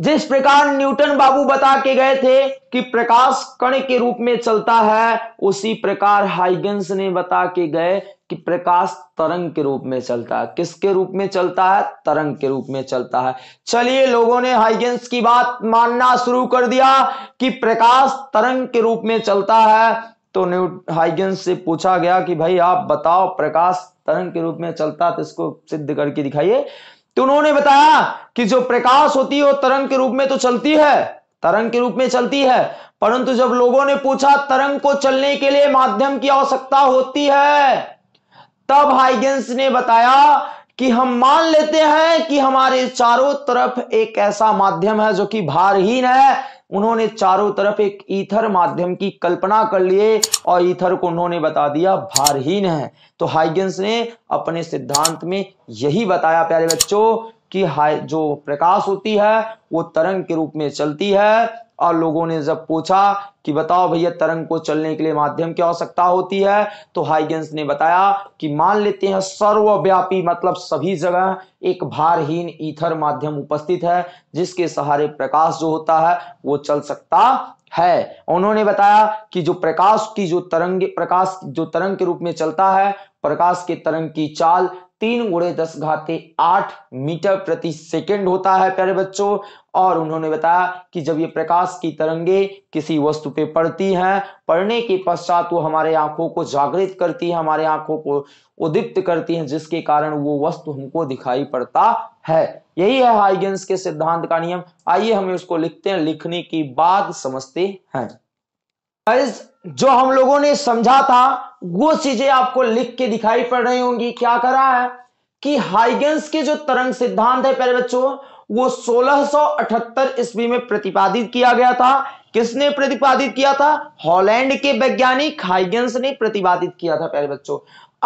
जिस प्रकार न्यूटन बाबू बता के गए थे कि प्रकाश कण के रूप में चलता है उसी प्रकार हाइगेंस ने बता के गए कि प्रकाश तरंग के रूप में चलता है किसके रूप में चलता है तरंग के रूप में चलता है चलिए लोगों ने हाइगेंस की बात मानना शुरू कर दिया कि प्रकाश तरंग के रूप में चलता है तो न्यू हाइगेंस से पूछा गया कि भाई आप बताओ प्रकाश तरंग के रूप में चलता तो इसको सिद्ध करके दिखाइए तो उन्होंने बताया कि जो प्रकाश होती है वो तरंग के रूप में तो चलती है तरंग के रूप में चलती है परंतु जब लोगों ने पूछा तरंग को चलने के लिए माध्यम की आवश्यकता होती है तब हाइगेंस ने बताया कि हम मान लेते हैं कि हमारे चारों तरफ एक ऐसा माध्यम है जो कि भारहीन है उन्होंने चारों तरफ एक ईथर माध्यम की कल्पना कर लिए और ईथर को उन्होंने बता दिया भारहीन है तो हाइगेंस ने अपने सिद्धांत में यही बताया प्यारे बच्चों कि हाई जो प्रकाश होती है वो तरंग के रूप में चलती है और लोगों ने जब पूछा कि बताओ भैया तरंग को चलने के लिए माध्यम की आवश्यकता होती है तो हाइगेंस ने बताया कि मान लेते हैं सर्वव्यापी मतलब सभी जगह एक भारहीन ईथर माध्यम उपस्थित है जिसके सहारे प्रकाश जो होता है वो चल सकता है उन्होंने बताया कि जो प्रकाश की जो तरंग प्रकाश जो तरंग के रूप में चलता है प्रकाश के तरंग की चाल तीन गुड़े दस घाते आठ मीटर प्रति सेकंड होता है प्यारे बच्चों और उन्होंने बताया कि जब ये प्रकाश की तरंगे किसी वस्तु पे पड़ती हैं पड़ने के पश्चात वो हमारे आंखों को जागृत करती है हमारे आंखों को उदीप्त करती हैं जिसके कारण वो वस्तु हमको दिखाई पड़ता है यही है हाइगेंस के सिद्धांत का नियम आइए हमें उसको लिखते हैं लिखने की बात समझते हैं जो हम लोगों ने समझा था वो चीजें आपको लिख के दिखाई पड़ रही होंगी क्या करा है कि हाइगेंस के जो तरंग सिद्धांत है पहले बच्चों वो 1678 ईस्वी में प्रतिपादित किया गया था किसने प्रतिपादित किया था हॉलैंड के वैज्ञानिक हाइगेंस ने प्रतिपादित किया था पहले बच्चों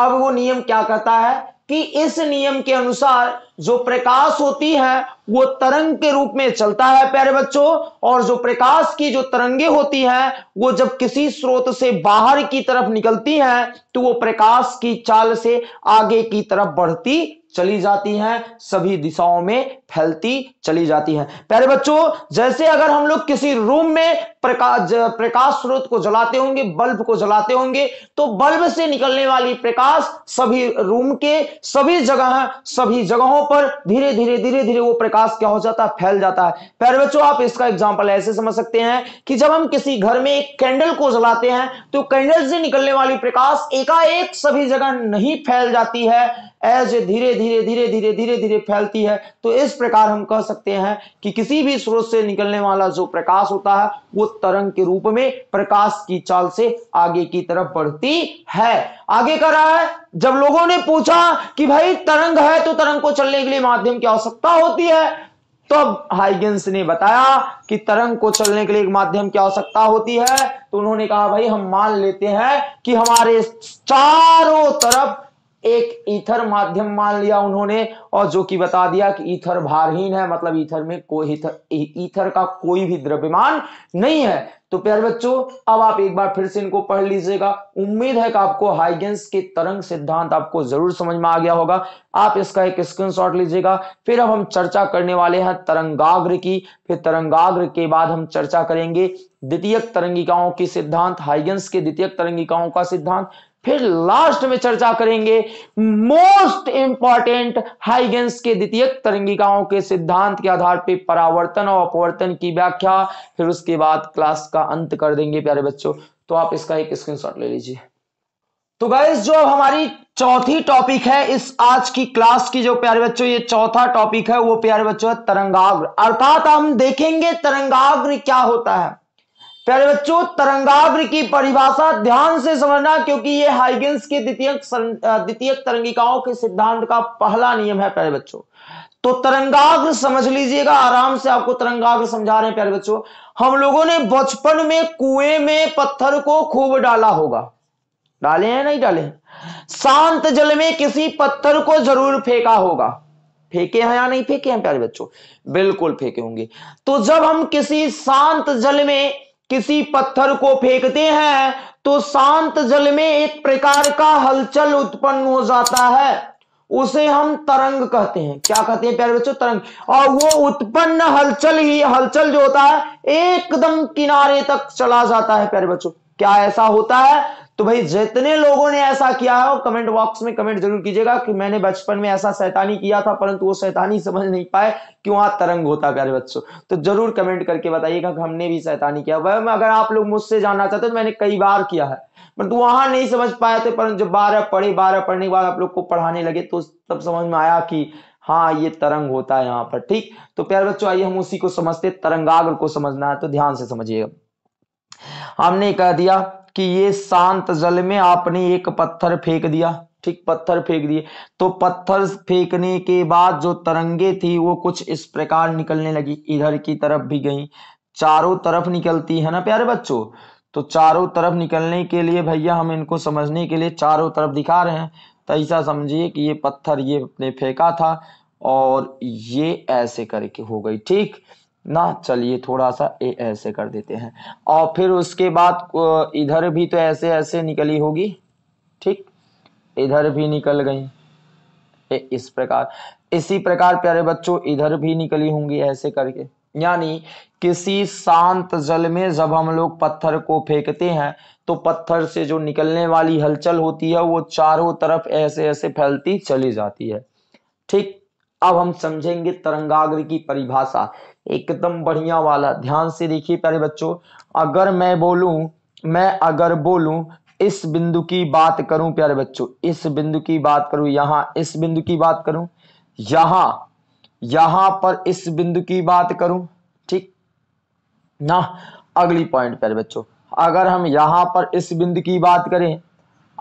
अब वो नियम क्या कहता है कि इस नियम के अनुसार जो प्रकाश होती है वो तरंग के रूप में चलता है प्यारे बच्चों और जो प्रकाश की जो तरंगे होती हैं वो जब किसी स्रोत से बाहर की तरफ निकलती हैं तो वो प्रकाश की चाल से आगे की तरफ बढ़ती चली जाती हैं सभी दिशाओं में फैलती चली जाती हैं प्यारे बच्चों जैसे अगर हम लोग किसी रूम में प्रकाश प्रकाश स्रोत को जलाते होंगे बल्ब को जलाते होंगे तो बल्ब से निकलने वाली प्रकाश सभी रूम के सभी जगह सभी जगहों पर धीरे धीरे धीरे धीरे वो प्रकाश क्या हो जाता है फैल जाता है प्यारे बच्चों आप इसका एग्जाम्पल ऐसे समझ सकते हैं कि जब हम किसी घर में एक कैंडल को जलाते हैं तो कैंडल से निकलने वाली प्रकाश एकाएक सभी जगह नहीं फैल जाती है ऐसे धीरे धीरे धीरे धीरे धीरे धीरे फैलती है तो इस प्रकार हम कह सकते हैं कि किसी भी स्रोत से निकलने वाला जो प्रकाश होता है वो तरंग के रूप में प्रकाश की चाल से आगे की तरफ बढ़ती है आगे कर रहा है जब लोगों ने पूछा कि भाई तरंग है तो तरंग को चलने के लिए माध्यम की आवश्यकता होती है तब तो हाइगेंस ने बताया कि तरंग को चलने के लिए एक माध्यम की आवश्यकता होती है तो उन्होंने कहा भाई हम मान लेते हैं कि हमारे चारों तरफ एक ईथर माध्यम मान लिया उन्होंने और जो कि बता दिया कि ईथर भारहीन है मतलब ईथर में कोई ईथर का कोई भी द्रव्यमान नहीं है तो प्यारे बच्चों अब आप एक बार फिर से इनको पढ़ लीजिएगा उम्मीद है कि आपको हाइगेंस के तरंग सिद्धांत आपको जरूर समझ में आ गया होगा आप इसका एक स्क्रीनशॉट लीजिएगा फिर अब हम चर्चा करने वाले हैं तरंगाग्र की फिर तरंगाग्र के बाद हम चर्चा करेंगे द्वितीयक तरंगिकाओं के सिद्धांत हाइगेंस के द्वितीयक तरंगिकाओं का सिद्धांत फिर लास्ट में चर्चा करेंगे मोस्ट इंपॉर्टेंट हाइगेंस के द्वितीय तरंगिकाओं के सिद्धांत के आधार पर परावर्तन और अपवर्तन की व्याख्या फिर उसके बाद क्लास का अंत कर देंगे प्यारे बच्चों तो आप इसका एक स्क्रीनशॉट ले लीजिए तो गाइस जो अब हमारी चौथी टॉपिक है इस आज की क्लास की जो प्यारे बच्चों ये चौथा टॉपिक है वो प्यारे बच्चों है तरंगाग्र अर्थात हम देखेंगे तरंगाग्र क्या होता है प्यारे बच्चों तरंगाग्र की परिभाषा ध्यान से समझना क्योंकि ये हाइगेंस के द्वितीय द्वितीय तरंगिकाओं के सिद्धांत का पहला नियम है प्यारे बच्चों तो तरंगाग्र समझ लीजिएगा आराम से आपको तरंगाग्र समझा रहे हैं प्यारे बच्चों हम लोगों ने बचपन में कुएं में पत्थर को खूब डाला होगा डाले हैं नहीं डाले शांत जल में किसी पत्थर को जरूर फेंका होगा फेंके हैं या नहीं फेंके हैं प्यारे बच्चों बिल्कुल फेंके होंगे तो जब हम किसी शांत जल में किसी पत्थर को फेंकते हैं तो शांत जल में एक प्रकार का हलचल उत्पन्न हो जाता है उसे हम तरंग कहते हैं क्या कहते हैं प्यारे बच्चों तरंग और वो उत्पन्न हलचल ही हलचल जो होता है एकदम किनारे तक चला जाता है प्यारे बच्चों क्या ऐसा होता है तो भाई जितने लोगों ने ऐसा किया है कमेंट बॉक्स में कमेंट जरूर कीजिएगा कि मैंने बचपन में ऐसा सैतानी किया था परंतु वो सैतानी समझ नहीं पाए क्यों वहां तरंग होता प्यारे बच्चों तो जरूर कमेंट करके बताइएगा कि हमने भी सैतानी किया वह अगर आप लोग मुझसे जानना चाहते हो तो मैंने कई बार किया है परंतु वहां नहीं समझ पाए थे परंतु जब बारह पढ़े बारह पढ़ने के बाद आप लोग को पढ़ाने लगे तो तब समझ में आया कि हाँ ये तरंग होता है यहाँ पर ठीक तो प्यारे बच्चों आइए हम उसी को समझते तरंगाग्र को समझना है तो ध्यान से समझिएगा हमने कह दिया कि ये शांत जल में आपने एक पत्थर फेंक दिया ठीक पत्थर फेंक दिए तो पत्थर फेंकने के बाद जो तरंगे थी वो कुछ इस प्रकार निकलने लगी इधर की तरफ भी गई चारों तरफ निकलती है ना प्यारे बच्चों तो चारों तरफ निकलने के लिए भैया हम इनको समझने के लिए चारों तरफ दिखा रहे हैं तो ऐसा समझिए कि ये पत्थर ये अपने फेंका था और ये ऐसे करके हो गई ठीक ना चलिए थोड़ा सा ए ऐसे कर देते हैं और फिर उसके बाद इधर भी तो ऐसे ऐसे निकली होगी ठीक इधर भी निकल गई ए इस प्रकार इसी प्रकार प्यारे बच्चों इधर भी निकली होंगी ऐसे करके यानी किसी शांत जल में जब हम लोग पत्थर को फेंकते हैं तो पत्थर से जो निकलने वाली हलचल होती है वो चारों तरफ ऐसे ऐसे फैलती चली जाती है ठीक अब हम समझेंगे तरंगाग्र की परिभाषा एकदम बढ़िया वाला ध्यान से देखिए प्यारे बच्चों अगर मैं बोलूं मैं अगर बोलूं इस बिंदु की बात करूं प्यारे बच्चों इस बिंदु की बात करूं यहां इस बिंदु की बात करूं यहां यहां पर इस बिंदु की बात करूं ठीक ना अगली पॉइंट प्यारे बच्चों अगर हम यहां पर इस बिंदु की बात करें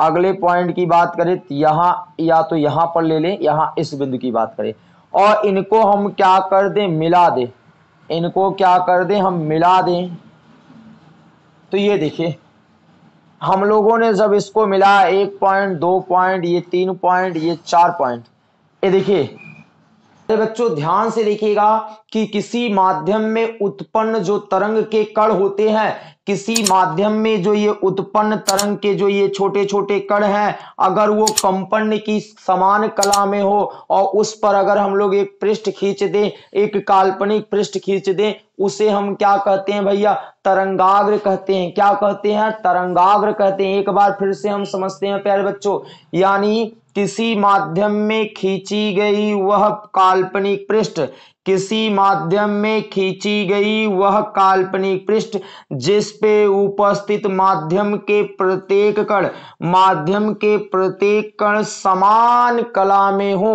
अगले पॉइंट की बात करें तो यहाँ या तो यहाँ पर ले लें यहाँ इस बिंदु की बात करें और इनको हम क्या कर दें मिला दें इनको क्या कर दें हम मिला दें तो ये देखिए हम लोगों ने जब इसको मिला एक पॉइंट दो पॉइंट ये तीन पॉइंट ये चार पॉइंट ये देखिए तो बच्चों ध्यान से देखिएगा कि किसी माध्यम में उत्पन्न जो तरंग के कण होते हैं किसी माध्यम में जो ये उत्पन्न तरंग के जो ये छोटे छोटे कण हैं अगर वो कंपन की समान कला में हो और उस पर अगर हम लोग एक पृष्ठ खींच दें एक काल्पनिक पृष्ठ खींच दें उसे हम क्या कहते हैं भैया तरंगाग्र कहते हैं क्या कहते हैं तरंगाग्र कहते हैं एक बार फिर से हम समझते हैं प्यारे बच्चों यानी किसी माध्यम में खींची गई वह काल्पनिक पृष्ठ किसी माध्यम में खींची गई वह काल्पनिक पृष्ठ जिस पे उपस्थित माध्यम के प्रत्येक कण माध्यम के प्रत्येक कण समान कला में हो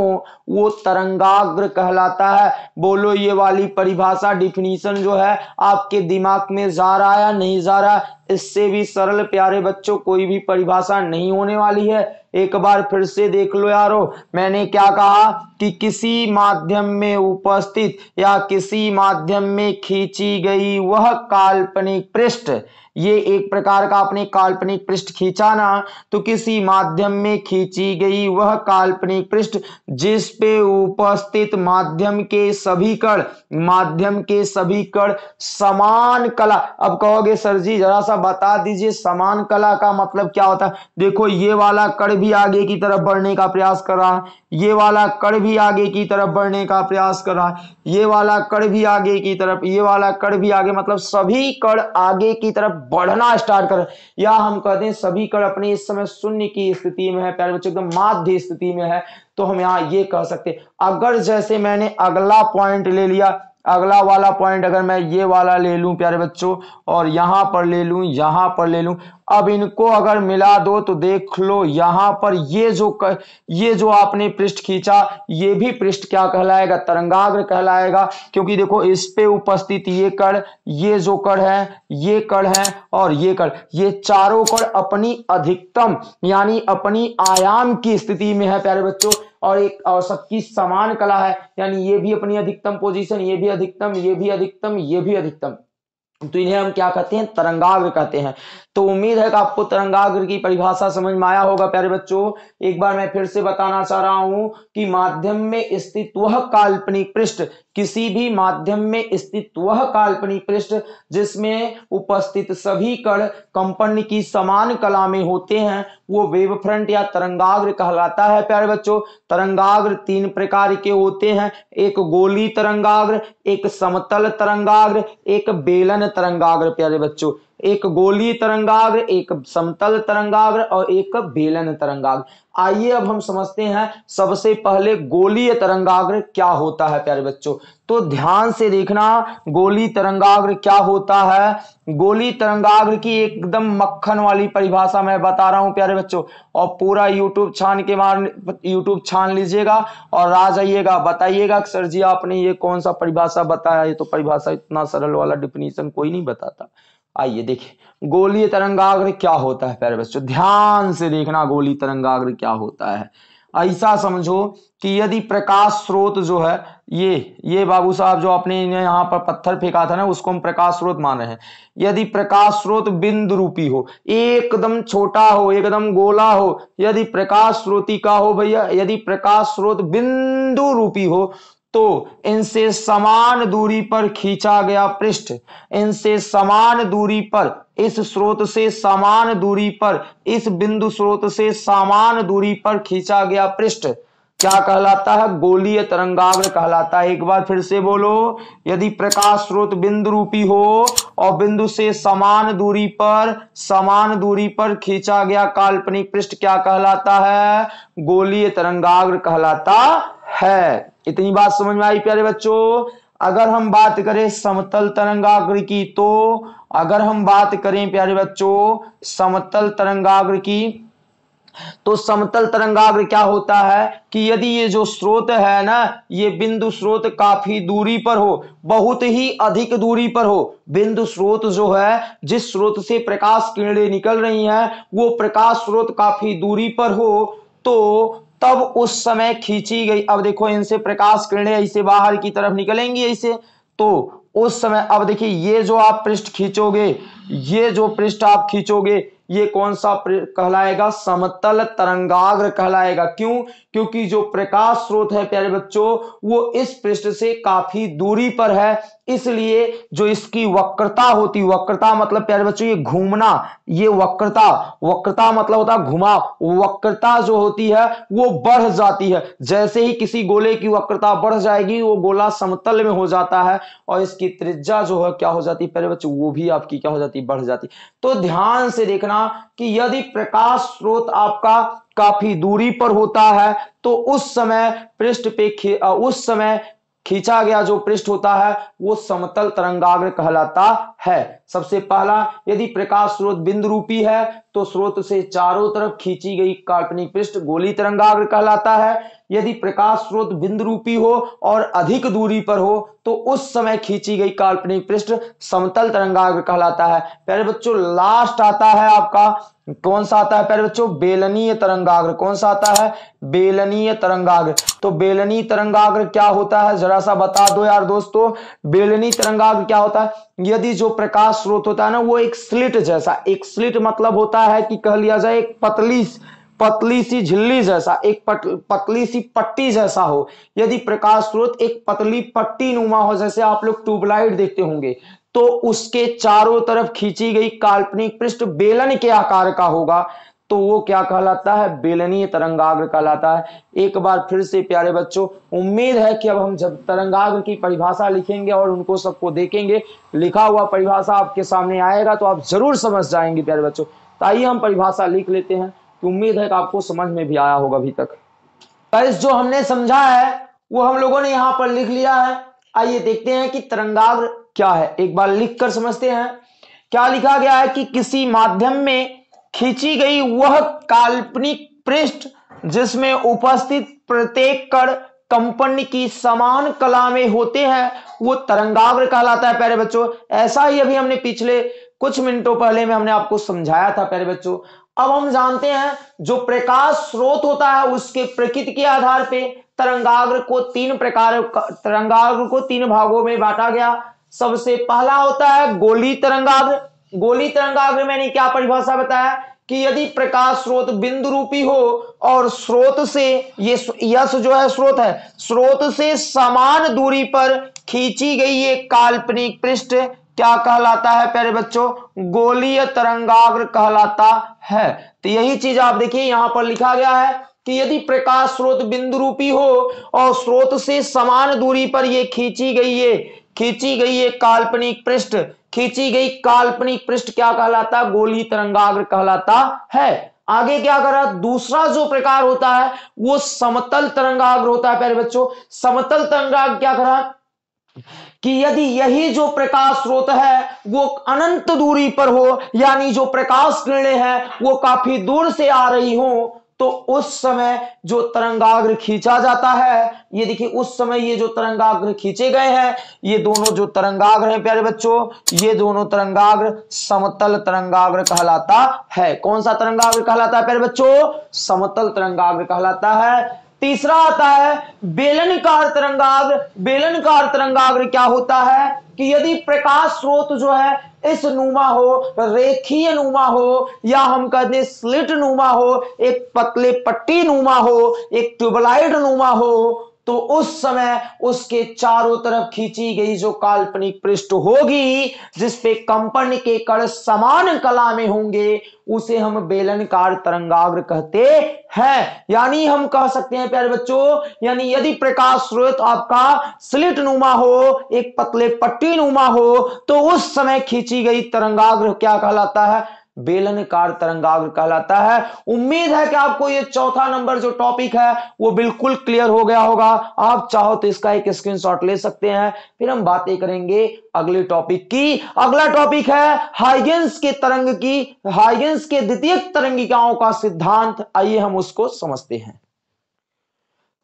वो तरंगाग्र कहलाता है बोलो ये वाली परिभाषा डिफिनीशन जो है आपके दिमाग में जा रहा है नहीं जा रहा इससे भी सरल प्यारे बच्चों कोई भी परिभाषा नहीं होने वाली है एक बार फिर से देख लो यारो मैंने क्या कहा कि किसी माध्यम में उपस्थित या किसी माध्यम में खींची गई वह काल्पनिक पृष्ठ ये एक प्रकार का अपने काल्पनिक पृष्ठ खींचाना तो किसी माध्यम में खींची गई वह काल्पनिक पृष्ठ जिस पे उपस्थित माध्यम के सभी कण माध्यम के सभी कण समान कला अब कहोगे सर जी जरा सा बता दीजिए समान कला का मतलब क्या होता है देखो ये वाला कण भी आगे की तरफ बढ़ने का प्रयास कर रहा है ये वाला कड़ भी आगे की तरफ बढ़ने का प्रयास कर रहा है ये वाला कड़ भी आगे की तरफ ये वाला कड़ भी आगे मतलब सभी कड़ आगे की तरफ बढ़ना स्टार्ट कर या हम कहते हैं सभी कड़ अपने इस समय शून्य की स्थिति में है प्यारे बच्चों एकदम माध्य स्थिति में है तो हम यहाँ ये कह सकते अगर जैसे मैंने अगला पॉइंट ले लिया अगला वाला पॉइंट अगर मैं ये वाला ले लूं प्यारे बच्चों और यहाँ पर ले लूं यहां पर ले लूं अब इनको अगर मिला दो तो देख लो यहाँ पर ये जो कर, ये जो आपने पृष्ठ खींचा ये भी पृष्ठ क्या कहलाएगा तरंगाग्र कहलाएगा क्योंकि देखो इस पे उपस्थित ये कण ये जो कण है ये कण है और ये कण ये चारों कण अपनी अधिकतम यानी अपनी आयाम की स्थिति में है प्यारे बच्चों और एक औसत की समान कला है यानी ये भी अपनी अधिकतम पोजीशन ये भी अधिकतम ये भी अधिकतम ये भी अधिकतम तो इन्हें हम क्या कहते हैं तरंगाग्र कहते हैं तो उम्मीद है कि आपको तरंगाग्र की परिभाषा समझ में आया होगा प्यारे बच्चों एक बार मैं फिर से बताना चाह रहा हूं कि माध्यम में स्थित वह काल्पनिक पृष्ठ किसी भी माध्यम में स्थित वह काल्पनिक पृष्ठ जिसमें उपस्थित सभी कण कंपन की समान कला में होते हैं वो वेव फ्रंट या तरंगाग्र कहलाता है प्यारे बच्चों तरंगाग्र तीन प्रकार के होते हैं एक गोली तरंगाग्र एक समतल तरंगाग्र एक बेलन तरंगाग्र प्यारे बच्चों एक गोली तरंगाग्र एक समतल तरंगाग्र और एक बेलन तरंगाग्र आइए अब हम समझते हैं सबसे पहले गोलीय तरंगाग्र क्या होता है प्यारे बच्चों तो ध्यान से देखना गोली तरंगाग्र क्या होता है गोली तरंगाग्र की एकदम मक्खन वाली परिभाषा मैं बता रहा हूं प्यारे बच्चों और पूरा यूट्यूब छान के मार यूट्यूब छान लीजिएगा और आ जाइएगा बताइएगा कि सर जी आपने ये कौन सा परिभाषा बताया ये तो परिभाषा इतना सरल वाला डिफिनीशन कोई नहीं बताता आइए देखिए गोली तरंगाग्र क्या होता है प्यारे बच्चों ध्यान से देखना गोली तरंगाग्र क्या होता है ऐसा समझो कि यदि प्रकाश स्रोत जो है ये ये बाबू साहब जो आपने यहाँ पर पत्थर फेंका था ना उसको हम प्रकाश स्रोत मान रहे हैं यदि प्रकाश स्रोत बिंदु रूपी हो एकदम छोटा हो एकदम गोला हो यदि प्रकाश स्रोती का हो भैया यदि प्रकाश स्रोत बिंदु रूपी हो तो इनसे समान दूरी पर खींचा गया पृष्ठ इनसे समान दूरी पर इस स्रोत से समान दूरी पर इस बिंदु स्रोत से समान दूरी पर खींचा गया पृष्ठ क्या कहलाता है गोलीय तरंगाग्र कहलाता है एक बार फिर से बोलो यदि प्रकाश स्रोत बिंदु रूपी हो और बिंदु से समान दूरी पर समान दूरी पर खींचा गया काल्पनिक पृष्ठ क्या कहलाता है गोलीय तरंगाग्र कहलाता है इतनी बात समझ में आई प्यारे बच्चों अगर हम बात करें समतल तरंगाग्र की तो अगर हम बात करें प्यारे बच्चों समतल तरंगाग्र की तो समतल तरंगाग्र क्या होता है कि यदि ये जो स्रोत है ना ये बिंदु स्रोत काफी दूरी पर हो बहुत ही अधिक दूरी पर हो बिंदु स्रोत जो है जिस स्रोत से प्रकाश किरणें निकल रही हैं वो प्रकाश स्रोत काफी दूरी पर हो तो तब उस समय खींची गई अब देखो इनसे प्रकाश किरणें ऐसे बाहर की तरफ निकलेंगी ऐसे तो उस समय अब देखिए ये जो आप पृष्ठ खींचोगे ये जो पृष्ठ आप खींचोगे ये कौन सा कहलाएगा समतल तरंगाग्र कहलाएगा क्यों क्योंकि जो प्रकाश स्रोत है प्यारे बच्चों वो इस पृष्ठ से काफी दूरी पर है इसलिए जो इसकी वक्रता होती वक्रता मतलब प्यारे बच्चों ये घूमना ये वक्रता वक्रता मतलब होता घुमा वक्रता जो होती है वो बढ़ जाती है जैसे ही किसी गोले की वक्रता बढ़ जाएगी वो गोला समतल में हो जाता है और इसकी त्रिज्या जो है क्या हो जाती है प्यारे बच्चों वो भी आपकी क्या हो जाती बढ़ जाती तो ध्यान से देखना कि यदि प्रकाश स्रोत आपका काफी दूरी पर होता है तो उस समय पृष्ठ पे उस समय खींचा गया जो पृष्ठ होता है वो समतल तरंगाग्र कहलाता है सबसे पहला यदि प्रकाश स्रोत बिंदु रूपी है तो स्रोत से चारों तरफ खींची गई काल्पनिक पृष्ठ गोली तरंगाग्र कहलाता है यदि प्रकाश स्रोत बिंदु रूपी हो और अधिक दूरी पर हो तो उस समय खींची गई काल्पनिक पृष्ठ समतल तरंगाग्र कहलाता है प्यारे बच्चों लास्ट आता है आपका कौन सा आता है प्यारे बच्चों बेलनीय तरंगाग्र कौन सा आता है बेलनीय तरंगाग्र तो बेलनी तरंगाग्र क्या होता है जरा सा बता दो यार दोस्तों बेलनी तरंगाग्र क्या होता है यदि जो प्रकाश स्रोत होता है ना वो एक स्लिट जैसा एक स्लिट मतलब होता है कि कह लिया जाए एक पतली पतली सी झिल्ली जैसा एक पत, पतली सी पट्टी जैसा हो यदि प्रकाश स्रोत एक पतली पट्टी नुमा हो जैसे आप लोग ट्यूबलाइट देखते होंगे तो उसके चारों तरफ खींची गई काल्पनिक पृष्ठ बेलन के आकार का होगा तो वो क्या कहलाता है बेलनीय तरंगाग्र कहलाता है एक बार फिर से प्यारे बच्चों उम्मीद है कि अब हम जब तरंगाग्र की परिभाषा लिखेंगे और उनको सबको देखेंगे लिखा हुआ परिभाषा आपके सामने आएगा तो आप जरूर समझ जाएंगे प्यारे बच्चों तो आइए हम परिभाषा लिख लेते हैं कि उम्मीद है कि आपको समझ में भी आया होगा अभी तक गैस जो हमने समझा है वो हम लोगों ने यहाँ पर लिख लिया है आइए देखते हैं कि तरंगाग्र क्या है एक बार लिख कर समझते हैं क्या लिखा गया है कि किसी माध्यम में खींची गई वह काल्पनिक पृष्ठ जिसमें उपस्थित प्रत्येक कण कंपन की समान कला में होते हैं वो तरंगाग्र कहलाता है प्यारे बच्चों ऐसा ही अभी हमने पिछले कुछ मिनटों पहले में हमने आपको समझाया था प्यारे बच्चों अब हम जानते हैं जो प्रकाश स्रोत होता है उसके प्रकृति के आधार पे तरंगाग्र को तीन प्रकार तरंगाग्र को तीन भागों में बांटा गया सबसे पहला होता है गोली तरंगाग्र गोली तरंगाग्र मैंने क्या परिभाषा बताया कि यदि प्रकाश स्रोत बिंदु रूपी हो और स्रोत से ये यश जो है स्रोत है स्रोत से समान दूरी पर खींची गई ये काल्पनिक पृष्ठ क्या कहलाता है प्यारे बच्चों गोलीय तरंगाग्र कहलाता है तो यही चीज आप देखिए यहां पर लिखा गया है कि यदि प्रकाश स्रोत बिंदु रूपी हो और स्रोत से समान दूरी पर यह खींची गई है खींची गई है काल्पनिक पृष्ठ खींची गई काल्पनिक पृष्ठ क्या कहलाता है गोली तरंगाग्र कहलाता है आगे क्या करा दूसरा जो प्रकार होता है वो समतल तरंगाग्र होता है प्यारे बच्चों समतल तरंगाग्र क्या करा कि यदि यही जो प्रकाश स्रोत है वो अनंत दूरी पर हो यानी जो प्रकाश किरणें हैं वो काफी दूर से आ रही हो तो उस समय जो तरंगाग्र खींचा जाता है ये देखिए उस समय ये जो तरंगाग्र खींचे गए हैं ये दोनों जो तरंगाग्र हैं प्यारे बच्चों ये दोनों तरंगाग्र समतल तरंगाग्र कहलाता है कौन सा तरंगाग्र कहलाता है प्यारे बच्चों समतल तरंगाग्र कहलाता है तीसरा आता है बेलनकार तरंगाग्र बेलनकार तरंगाग्र क्या होता है कि यदि प्रकाश स्रोत जो है इस नुमा हो रेखीय नुमा हो या हम कह दें स्लिट नुमा हो एक पतले पट्टी नुमा हो एक ट्यूबलाइट नुमा हो तो उस समय उसके चारों तरफ खींची गई जो काल्पनिक पृष्ठ होगी जिसपे कंपन के कण समान कला में होंगे उसे हम बेलनकार तरंगाग्र कहते हैं यानी हम कह सकते हैं प्यारे बच्चों यानी यदि प्रकाश स्रोत आपका स्लिट नुमा हो एक पतले पट्टी नुमा हो तो उस समय खींची गई तरंगाग्र क्या कहलाता है बेलनकार तरंगाग्र कहलाता है उम्मीद है कि आपको ये चौथा नंबर जो टॉपिक है वो बिल्कुल क्लियर हो गया होगा आप चाहो तो इसका एक स्क्रीनशॉट ले सकते हैं फिर हम बातें करेंगे अगले टॉपिक की अगला टॉपिक है हाइगेंस के तरंग की हाइगेंस के द्वितीय तरंगिकाओं का सिद्धांत आइए हम उसको समझते हैं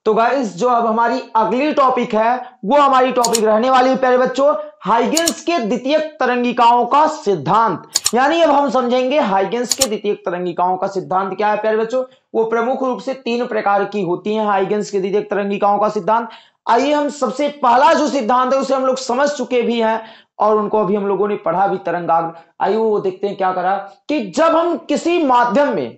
तो गाइस जो अब हमारी अगली टॉपिक है वो हमारी टॉपिक रहने वाली है प्यारे बच्चों हाइगेंस के द्वितीय तरंगिकाओं का सिद्धांत यानी अब हम समझेंगे हाइगेंस के द्वितीय तरंगिकाओं का सिद्धांत क्या है प्यारे बच्चों वो प्रमुख रूप से तीन प्रकार की होती हैं हाइगेंस के द्वितीय तरंगिकाओं का सिद्धांत आइए हम सबसे पहला जो सिद्धांत है उसे हम लोग समझ चुके भी हैं और उनको अभी हम लोगों ने पढ़ा भी तरंगाग्र आइए वो देखते हैं क्या करा कि जब हम किसी माध्यम में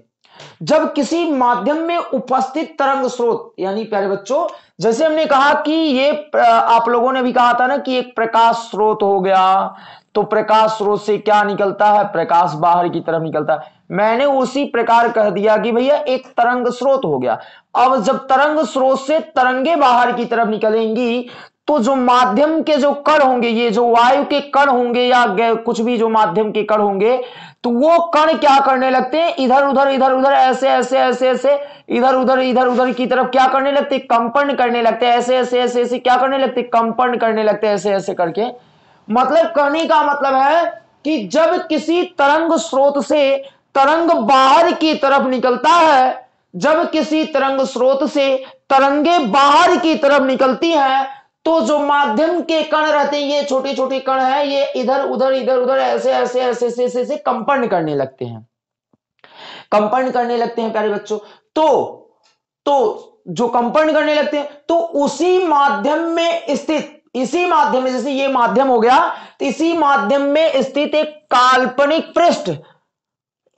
जब किसी माध्यम में उपस्थित तरंग स्रोत यानी प्यारे बच्चों जैसे हमने कहा कि ये आप लोगों ने भी कहा था ना कि एक प्रकाश स्रोत हो गया तो प्रकाश स्रोत से क्या निकलता है प्रकाश बाहर की तरफ निकलता है मैंने उसी प्रकार कह दिया कि भैया एक तरंग स्रोत हो गया अब जब तरंग स्रोत से तरंगे बाहर की तरफ निकलेंगी तो जो माध्यम के जो कण होंगे ये जो वायु के कण होंगे या कुछ भी जो माध्यम के कण होंगे तो वो कण क्या करने लगते हैं इधर उधर इधर उधर ऐसे ऐसे ऐसे ऐसे इधर उधर इधर उधर की तरफ क्या करने लगते कंपन करने लगते हैं ऐसे ऐसे ऐसे ऐसे क्या करने लगते कंपन करने लगते हैं ऐसे ऐसे करके मतलब कहने का मतलब है कि जब किसी तरंग स्रोत से तरंग बाहर की तरफ निकलता है जब किसी तरंग स्रोत से तरंगे बाहर की तरफ निकलती हैं तो जो माध्यम के कण रहते हैं ये छोटे छोटे कण है ये इधर उधर इधर उधर ऐसे ऐसे ऐसे ऐसे ऐसे, ऐसे कंपन करने लगते हैं कंपन करने लगते हैं प्यारे बच्चों तो तो जो कंपन करने लगते हैं तो उसी माध्यम में स्थित इसी माध्यम में जैसे ये माध्यम हो गया तो इसी माध्यम में स्थित एक काल्पनिक पृष्ठ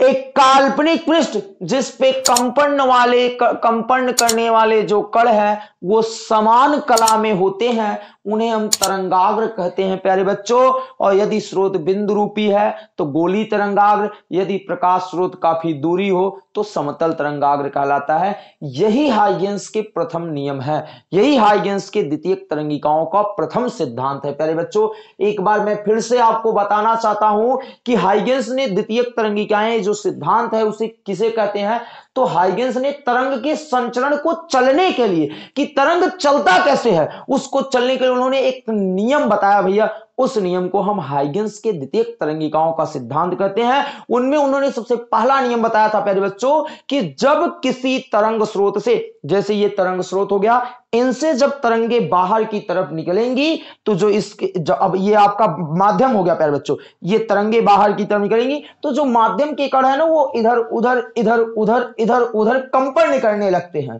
एक काल्पनिक पृष्ठ जिस पे कंपन वाले कंपन करने वाले जो कण है वो समान कला में होते हैं उन्हें हम तरंगाग्र कहते हैं प्यारे बच्चों और यदि स्रोत बिंदु रूपी है तो गोली तरंगाग्र यदि प्रकाश स्रोत काफी दूरी हो तो समतल तरंगाग्र कहलाता है यही हाइगेंस के प्रथम नियम है यही हाइगेंस के द्वितीय तरंगिकाओं का प्रथम सिद्धांत है प्यारे बच्चों एक बार मैं फिर से आपको बताना चाहता हूं कि हाइगेंस ने द्वितीय तरंगिकाएं जो सिद्धांत है उसे किसे कहते जाते हैं तो हाइगेंस ने तरंग के संचरण को चलने के लिए कि तरंग चलता कैसे है उसको चलने के लिए उन्होंने एक नियम बताया भैया उस नियम को हम हाइगेंस के द्वितीय तरंगिकाओं का सिद्धांत कहते हैं उनमें उन्होंने सबसे पहला नियम बताया था प्यारे बच्चों कि जब किसी तरंग स्रोत से जैसे ये तरंग स्रोत हो गया इनसे जब तरंगे बाहर की तरफ निकलेंगी तो जो इसके जो अब ये आपका माध्यम हो गया प्यारे बच्चों ये तरंगे बाहर की तरफ निकलेंगी तो जो माध्यम के कण है ना वो इधर उधर इधर उधर इधर उधर कंपन करने लगते हैं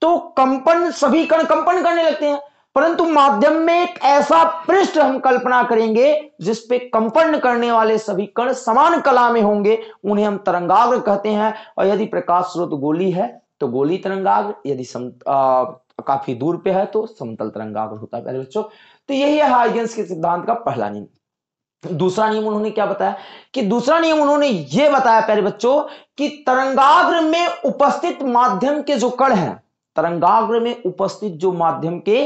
तो कंपन सभी कण कंपन करने लगते हैं परंतु माध्यम में एक ऐसा पृष्ठ हम कल्पना करेंगे जिसपे कंपन करने वाले सभी कण समान कला में होंगे उन्हें हम तरंगाग्र कहते हैं और यदि प्रकाश स्रोत गोली है तो गोली तरंगाग्र यदि सम आ, काफी दूर पे है तो समतल तरंगाग्र होता है पहले बच्चों तो यही है हाइजेंस के सिद्धांत का पहला नियम दूसरा नियम उन्होंने क्या बताया कि दूसरा नियम उन्होंने ये बताया प्यारे बच्चों कि तरंगाग्र में उपस्थित माध्यम के जो कण है तरंगाग्र में उपस्थित जो माध्यम के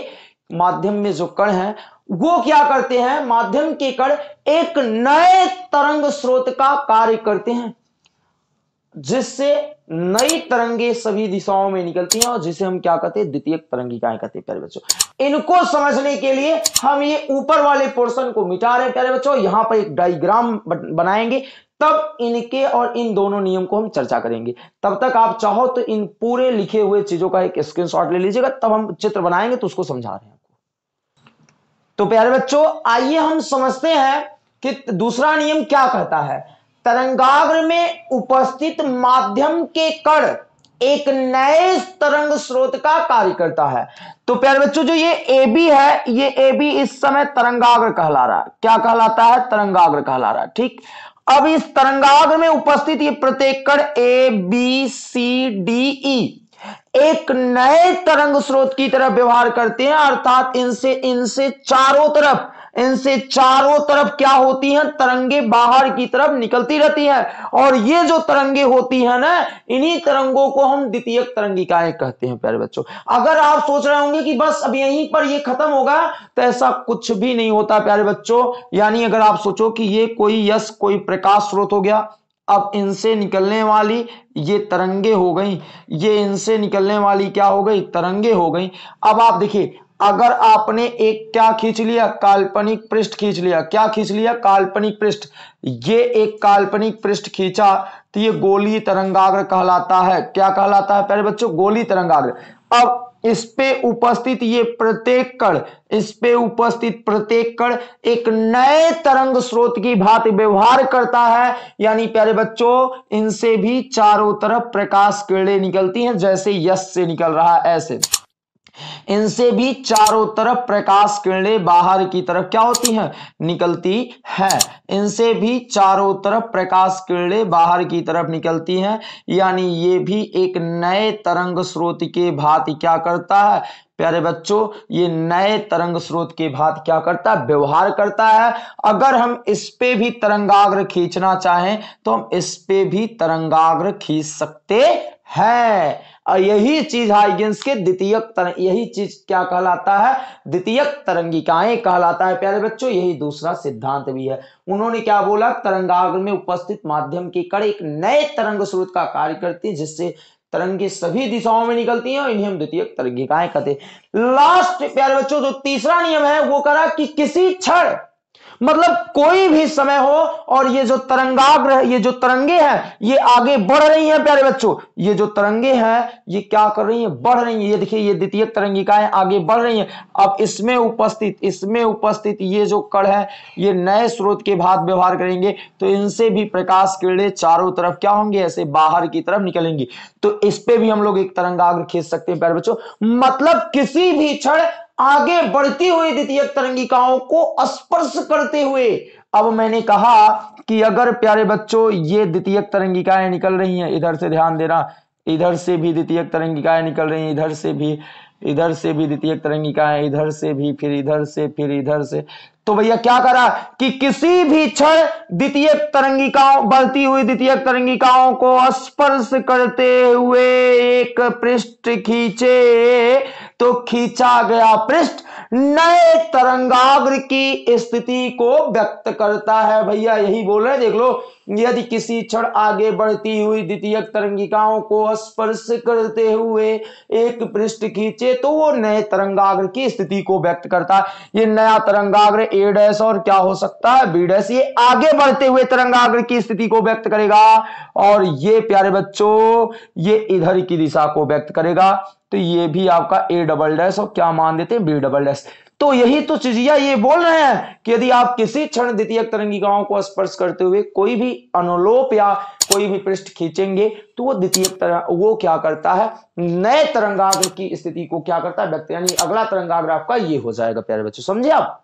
माध्यम में जो कण है वो क्या करते हैं माध्यम के कण एक नए तरंग स्रोत का कार्य करते हैं जिससे नई तरंगे सभी दिशाओं में निकलती हैं और जिसे हम क्या कहते हैं द्वितीय तरंगिकाएं कहते हैं प्यारे बच्चों इनको समझने के लिए हम ये ऊपर वाले पोर्शन को मिटा रहे हैं प्यारे बच्चों यहां पर एक डायग्राम बनाएंगे तब इनके और इन दोनों नियम को हम चर्चा करेंगे तब तक आप चाहो तो इन पूरे लिखे हुए चीजों का एक स्क्रीनशॉट ले लीजिएगा तब हम चित्र बनाएंगे तो उसको समझा रहे हैं आपको तो प्यारे बच्चों आइए हम समझते हैं कि दूसरा नियम क्या कहता है तरंगाग्र में उपस्थित माध्यम के कण एक नए तरंग स्रोत का कार्य करता है तो प्यारे बच्चों जो ये ए बी है ये ए बी इस समय तरंगाग्र कहला रहा है क्या कहलाता है तरंगाग्र कहला रहा है ठीक अब इस तरंगाग्र में उपस्थित ये प्रत्येक कण A B C D E एक नए तरंग स्रोत की तरफ व्यवहार करते हैं अर्थात इनसे इनसे चारों तरफ इनसे चारों तरफ क्या होती हैं तरंगे बाहर की तरफ निकलती रहती हैं और ये जो तरंगे होती हैं ना इन्हीं तरंगों को हम द्वितीय तरंगिकाएं कहते हैं प्यारे बच्चों अगर आप सोच रहे होंगे कि बस अब यहीं पर ये खत्म होगा तो ऐसा कुछ भी नहीं होता प्यारे बच्चों यानी अगर आप सोचो कि ये कोई यश कोई प्रकाश स्रोत हो गया अब इनसे निकलने वाली ये तरंगे हो गई ये इनसे निकलने वाली क्या हो गई तरंगे हो गई अब आप देखिए अगर आपने एक क्या खींच लिया काल्पनिक पृष्ठ खींच लिया क्या खींच लिया काल्पनिक पृष्ठ ये एक काल्पनिक पृष्ठ खींचा तो ये गोली तरंगाग्र कहलाता है क्या कहलाता है पहले बच्चों गोली तरंगाग्र अब इस पे उपस्थित ये प्रत्येक कण इस पे उपस्थित प्रत्येक कण एक नए तरंग स्रोत की भांति व्यवहार करता है यानी प्यारे बच्चों इनसे भी चारों तरफ प्रकाश किरणें निकलती हैं जैसे यश से निकल रहा है ऐसे इनसे भी चारों तरफ प्रकाश किरणें बाहर की तरफ क्या होती हैं निकलती है इनसे भी चारों तरफ प्रकाश किरणें बाहर की तरफ निकलती हैं यानी ये भी एक नए तरंग स्रोत के भांति क्या करता है प्यारे बच्चों ये नए तरंग स्रोत के भांति क्या करता है व्यवहार करता है अगर हम इस पे भी तरंगाग्र खींचना चाहें तो हम इस पे भी तरंगाग्र खींच सकते हैं और यही चीज हाइगेंस के द्वितीय तरंग यही चीज क्या कहलाता है द्वितीय तरंगिकाएं कहलाता है प्यारे बच्चों यही दूसरा सिद्धांत भी है उन्होंने क्या बोला तरंगाग्र में उपस्थित माध्यम की कड़े एक नए तरंग स्रोत का कार्य करती है जिससे तरंगे सभी दिशाओं में निकलती हैं और इन्हें हम द्वितीय तरंगिकाएं कहते हैं लास्ट प्यारे बच्चों जो तीसरा नियम है वो करा कि किसी क्षण मतलब कोई भी समय हो और ये जो तरंगाग्रह ये जो तरंगे हैं ये आगे बढ़ रही हैं प्यारे बच्चों ये जो तरंगे हैं ये क्या कर रही हैं बढ़ रही हैं ये देखिए ये द्वितीय तरंगिकाएं आगे बढ़ रही हैं अब इसमें उपस्थित इसमें उपस्थित ये जो कण है ये नए स्रोत के भात व्यवहार करेंगे तो इनसे भी प्रकाश किरणें चारों तरफ क्या होंगे ऐसे बाहर की तरफ निकलेंगी तो इस पर भी हम लोग एक तरंगाग्र खींच सकते हैं प्यारे बच्चों मतलब किसी भी क्षण आगे बढ़ती हुई द्वितीय तरंगिकाओं को स्पर्श करते हुए अब मैंने कहा कि अगर प्यारे बच्चों ये द्वितीय तरंगिकाएं निकल रही हैं इधर से ध्यान देना इधर से भी द्वितीय तरंगिकाएं निकल रही हैं इधर से भी इधर से भी द्वितीय तरंगिकाएं इधर से भी फिर इधर से फिर इधर से तो भैया क्या करा कि किसी भी क्षण द्वितीय तरंगिकाओं बढ़ती हुई द्वितीय तरंगिकाओं को स्पर्श करते हुए एक पृष्ठ खींचे तो खींचा गया पृष्ठ नए तरंगाग्र की स्थिति को व्यक्त करता है भैया यही बोल रहे हैं देख लो यदि किसी क्षण आगे बढ़ती हुई द्वितीय तरंगिकाओं को स्पर्श करते हुए एक पृष्ठ खींचे तो वो नए तरंगाग्र की स्थिति को व्यक्त करता है ये नया तरंगाग्र ए डैश और क्या हो सकता है बी डैश ये आगे बढ़ते हुए तरंगाग्र की स्थिति को व्यक्त करेगा और ये प्यारे बच्चों ये इधर की दिशा को व्यक्त करेगा तो ये भी आपका ए डबल डैश और क्या मान देते हैं बी डबल डैश तो यही तो चिजिया ये बोल रहे हैं कि यदि आप किसी क्षण द्वितीय तरंगिकाओं को स्पर्श करते हुए कोई भी अनुलोप या कोई भी पृष्ठ खींचेंगे तो वो द्वितीय तरह वो क्या करता है नए तरंगाग्र की स्थिति को क्या करता है व्यक्ति यानी अगला तरंगाग्र आपका ये हो जाएगा प्यारे बच्चों समझे आप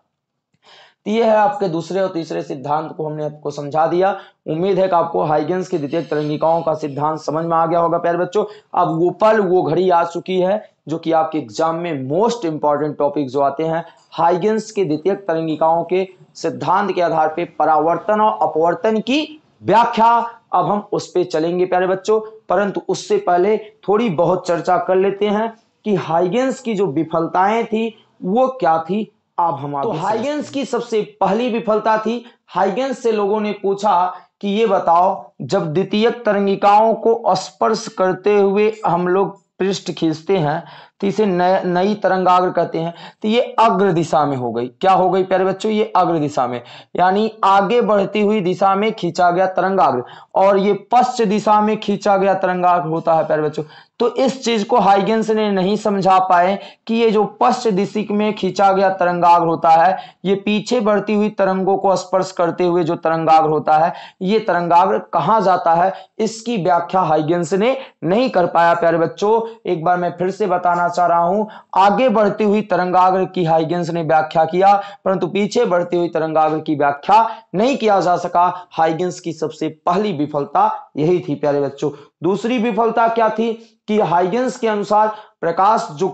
तो ये है आपके दूसरे और तीसरे सिद्धांत को हमने आपको समझा दिया उम्मीद है कि आपको हाइगेंस की द्वितीय तरंगिकाओं का सिद्धांत समझ में आ गया होगा प्यारे बच्चों अब वो पल वो घड़ी आ चुकी है जो कि आपके एग्जाम में मोस्ट इंपॉर्टेंट टॉपिक जो आते हैं हाइगेंस के द्वितीय तरंगिकाओं के सिद्धांत के आधार पर परावर्तन और अपवर्तन की व्याख्या अब हम उस पर चलेंगे प्यारे बच्चों परंतु उससे पहले थोड़ी बहुत चर्चा कर लेते हैं कि हाइगेंस की जो विफलताएं थी वो क्या थी अब हमारे तो हाइगेंस की सबसे पहली विफलता थी हाइगेंस से लोगों ने पूछा कि ये बताओ जब द्वितीयक तरंगिकाओं को स्पर्श करते हुए हम लोग पृष्ठ खींचते हैं तो इसे नई तरंगाग्र कहते हैं तो ये अग्र दिशा में हो गई क्या हो गई प्यारे बच्चों ये अग्र दिशा में यानी आगे बढ़ती हुई दिशा में खींचा गया तरंगाग्र और ये पश्च दिशा में खींचा गया तरंगाग्र होता है प्यारे बच्चों तो इस चीज को हाइगेंस ने नहीं समझा पाए कि ये जो पश्च दिशिक में खींचा गया तरंगाग्र होता है ये पीछे बढ़ती हुई तरंगों को स्पर्श करते हुए जो तरंगाग्र होता है ये तरंगाग्र कहाँ जाता है इसकी व्याख्या हाइगेंस ने नहीं कर पाया प्यारे बच्चों एक बार मैं फिर से बताना चाह रहा हूं आगे बढ़ती हुई तरंगाग्र की हाइगेंस ने व्याख्या किया परंतु पीछे बढ़ती हुई तरंगाग्र की व्याख्या नहीं किया जा सका हाइगेंस की सबसे पहली विफलता यही थी प्यारे बच्चों दूसरी विफलता क्या थी कि हाइगेंस के अनुसार प्रकाश जो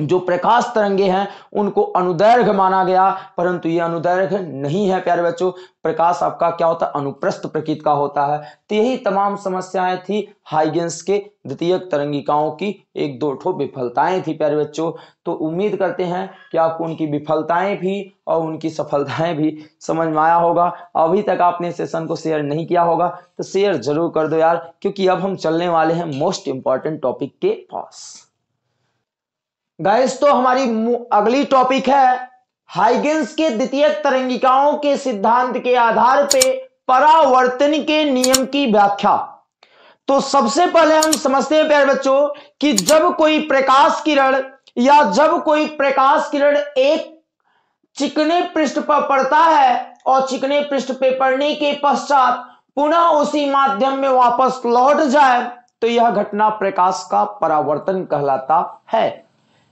जो प्रकाश तरंगे हैं उनको अनुदैर्घ माना गया परंतु ये अनुदैर्घ नहीं है प्यारे बच्चों प्रकाश आपका क्या होता है अनुप्रस्थ प्रकृति का होता है तो यही तमाम समस्याएं थी हाइगेंस के द्वितीय तरंगिकाओं की एक दो ठो विफलताएं थी प्यारे बच्चों तो उम्मीद करते हैं कि आपको उनकी विफलताएं भी और उनकी सफलताएं भी समझ में आया होगा अभी तक आपने सेशन को शेयर नहीं किया होगा तो शेयर जरूर कर दो यार क्योंकि अब हम चलने वाले हैं मोस्ट इंपॉर्टेंट टॉपिक के पास गाइस तो हमारी अगली टॉपिक है हाइगेंस के द्वितीय तरंगिकाओं के सिद्धांत के आधार पे परावर्तन के नियम की व्याख्या तो सबसे पहले हम समझते हैं प्यारे बच्चों कि जब कोई प्रकाश किरण या जब कोई प्रकाश किरण एक चिकने पृष्ठ पर पड़ता है और चिकने पृष्ठ पे पड़ने के पश्चात पुनः उसी माध्यम में वापस लौट जाए तो यह घटना प्रकाश का परावर्तन कहलाता है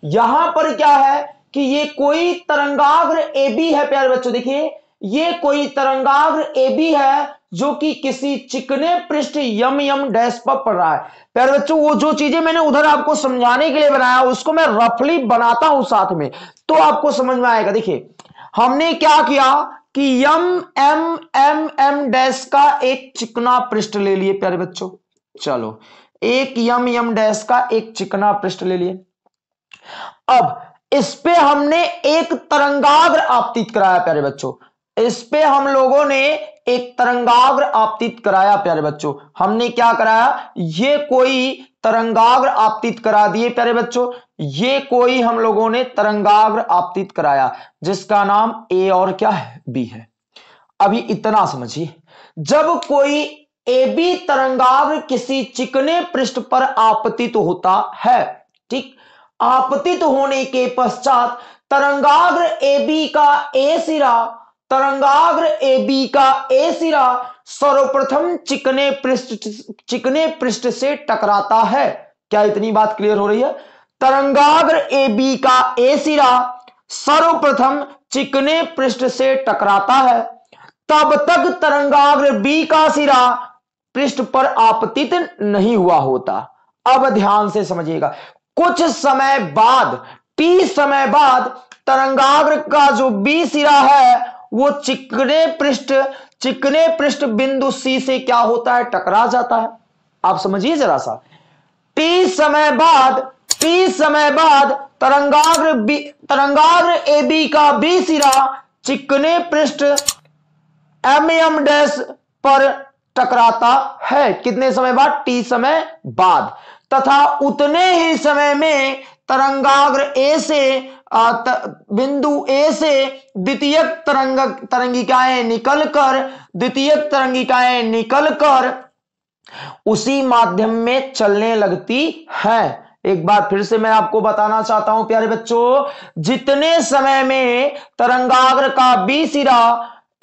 यहां पर क्या है कि ये कोई तरंगाग्र ए बी है प्यारे बच्चों देखिए ये कोई तरंगाग्र ए बी है जो कि किसी चिकने पृष्ठ यम यम डैश पर पड़ रहा है प्यारे बच्चों वो जो चीजें मैंने उधर आपको समझाने के लिए बनाया उसको मैं रफली बनाता हूं साथ में तो आपको समझ में आएगा देखिए हमने क्या किया कि M M M M dash का एक चिकना पृष्ठ ले लिए प्यारे बच्चों चलो एक यम यम डैश का एक चिकना पृष्ठ ले लिए अब इस पे हमने एक तरंगाग्र आपतित कराया प्यारे बच्चों इस पे हम लोगों ने एक तरंगाग्र आपतित कराया प्यारे बच्चों हमने क्या कराया ये कोई तरंगाग्र आपतित करा दिए प्यारे बच्चों ये कोई हम लोगों ने तरंगाग्र आपतित कराया जिसका नाम ए और क्या है बी है अभी इतना समझिए जब कोई ए बी तरंगाग्र किसी चिकने पृष्ठ पर आपतित होता है ठीक आपतित होने के पश्चात तरंगाग्र ए बी का ए सिरा तरंगाग्र ए बी का ए सिरा सर्वप्रथम चिकने पृष्ठ चिकने पृष्ठ से टकराता है क्या इतनी बात क्लियर हो रही है तरंगाग्र ए बी का ए सिरा सर्वप्रथम चिकने पृष्ठ से टकराता है तब तक तरंगाग्र बी का सिरा पृष्ठ पर आपतित नहीं हुआ होता अब ध्यान से समझिएगा कुछ समय बाद टी समय बाद तरंगाग्र का जो बी सिरा है वो चिकने पृष्ठ चिकने पृष्ठ बिंदु सी से क्या होता है टकरा जाता है आप समझिए जरा सा टी समय बाद टी समय बाद तरंगाग्र बी तरंगाग्र ए बी का बी सिरा चिकने पृष्ठ एम एम डैश पर टकराता है कितने समय बाद टी समय बाद तथा उतने ही समय में तरंगाग्र ए से बिंदु ए से द्वितीय तरंग तरंगिकाएं निकलकर द्वितीय तरंगिकाएं निकलकर उसी माध्यम में चलने लगती है एक बार फिर से मैं आपको बताना चाहता हूं प्यारे बच्चों जितने समय में तरंगाग्र का बी सिरा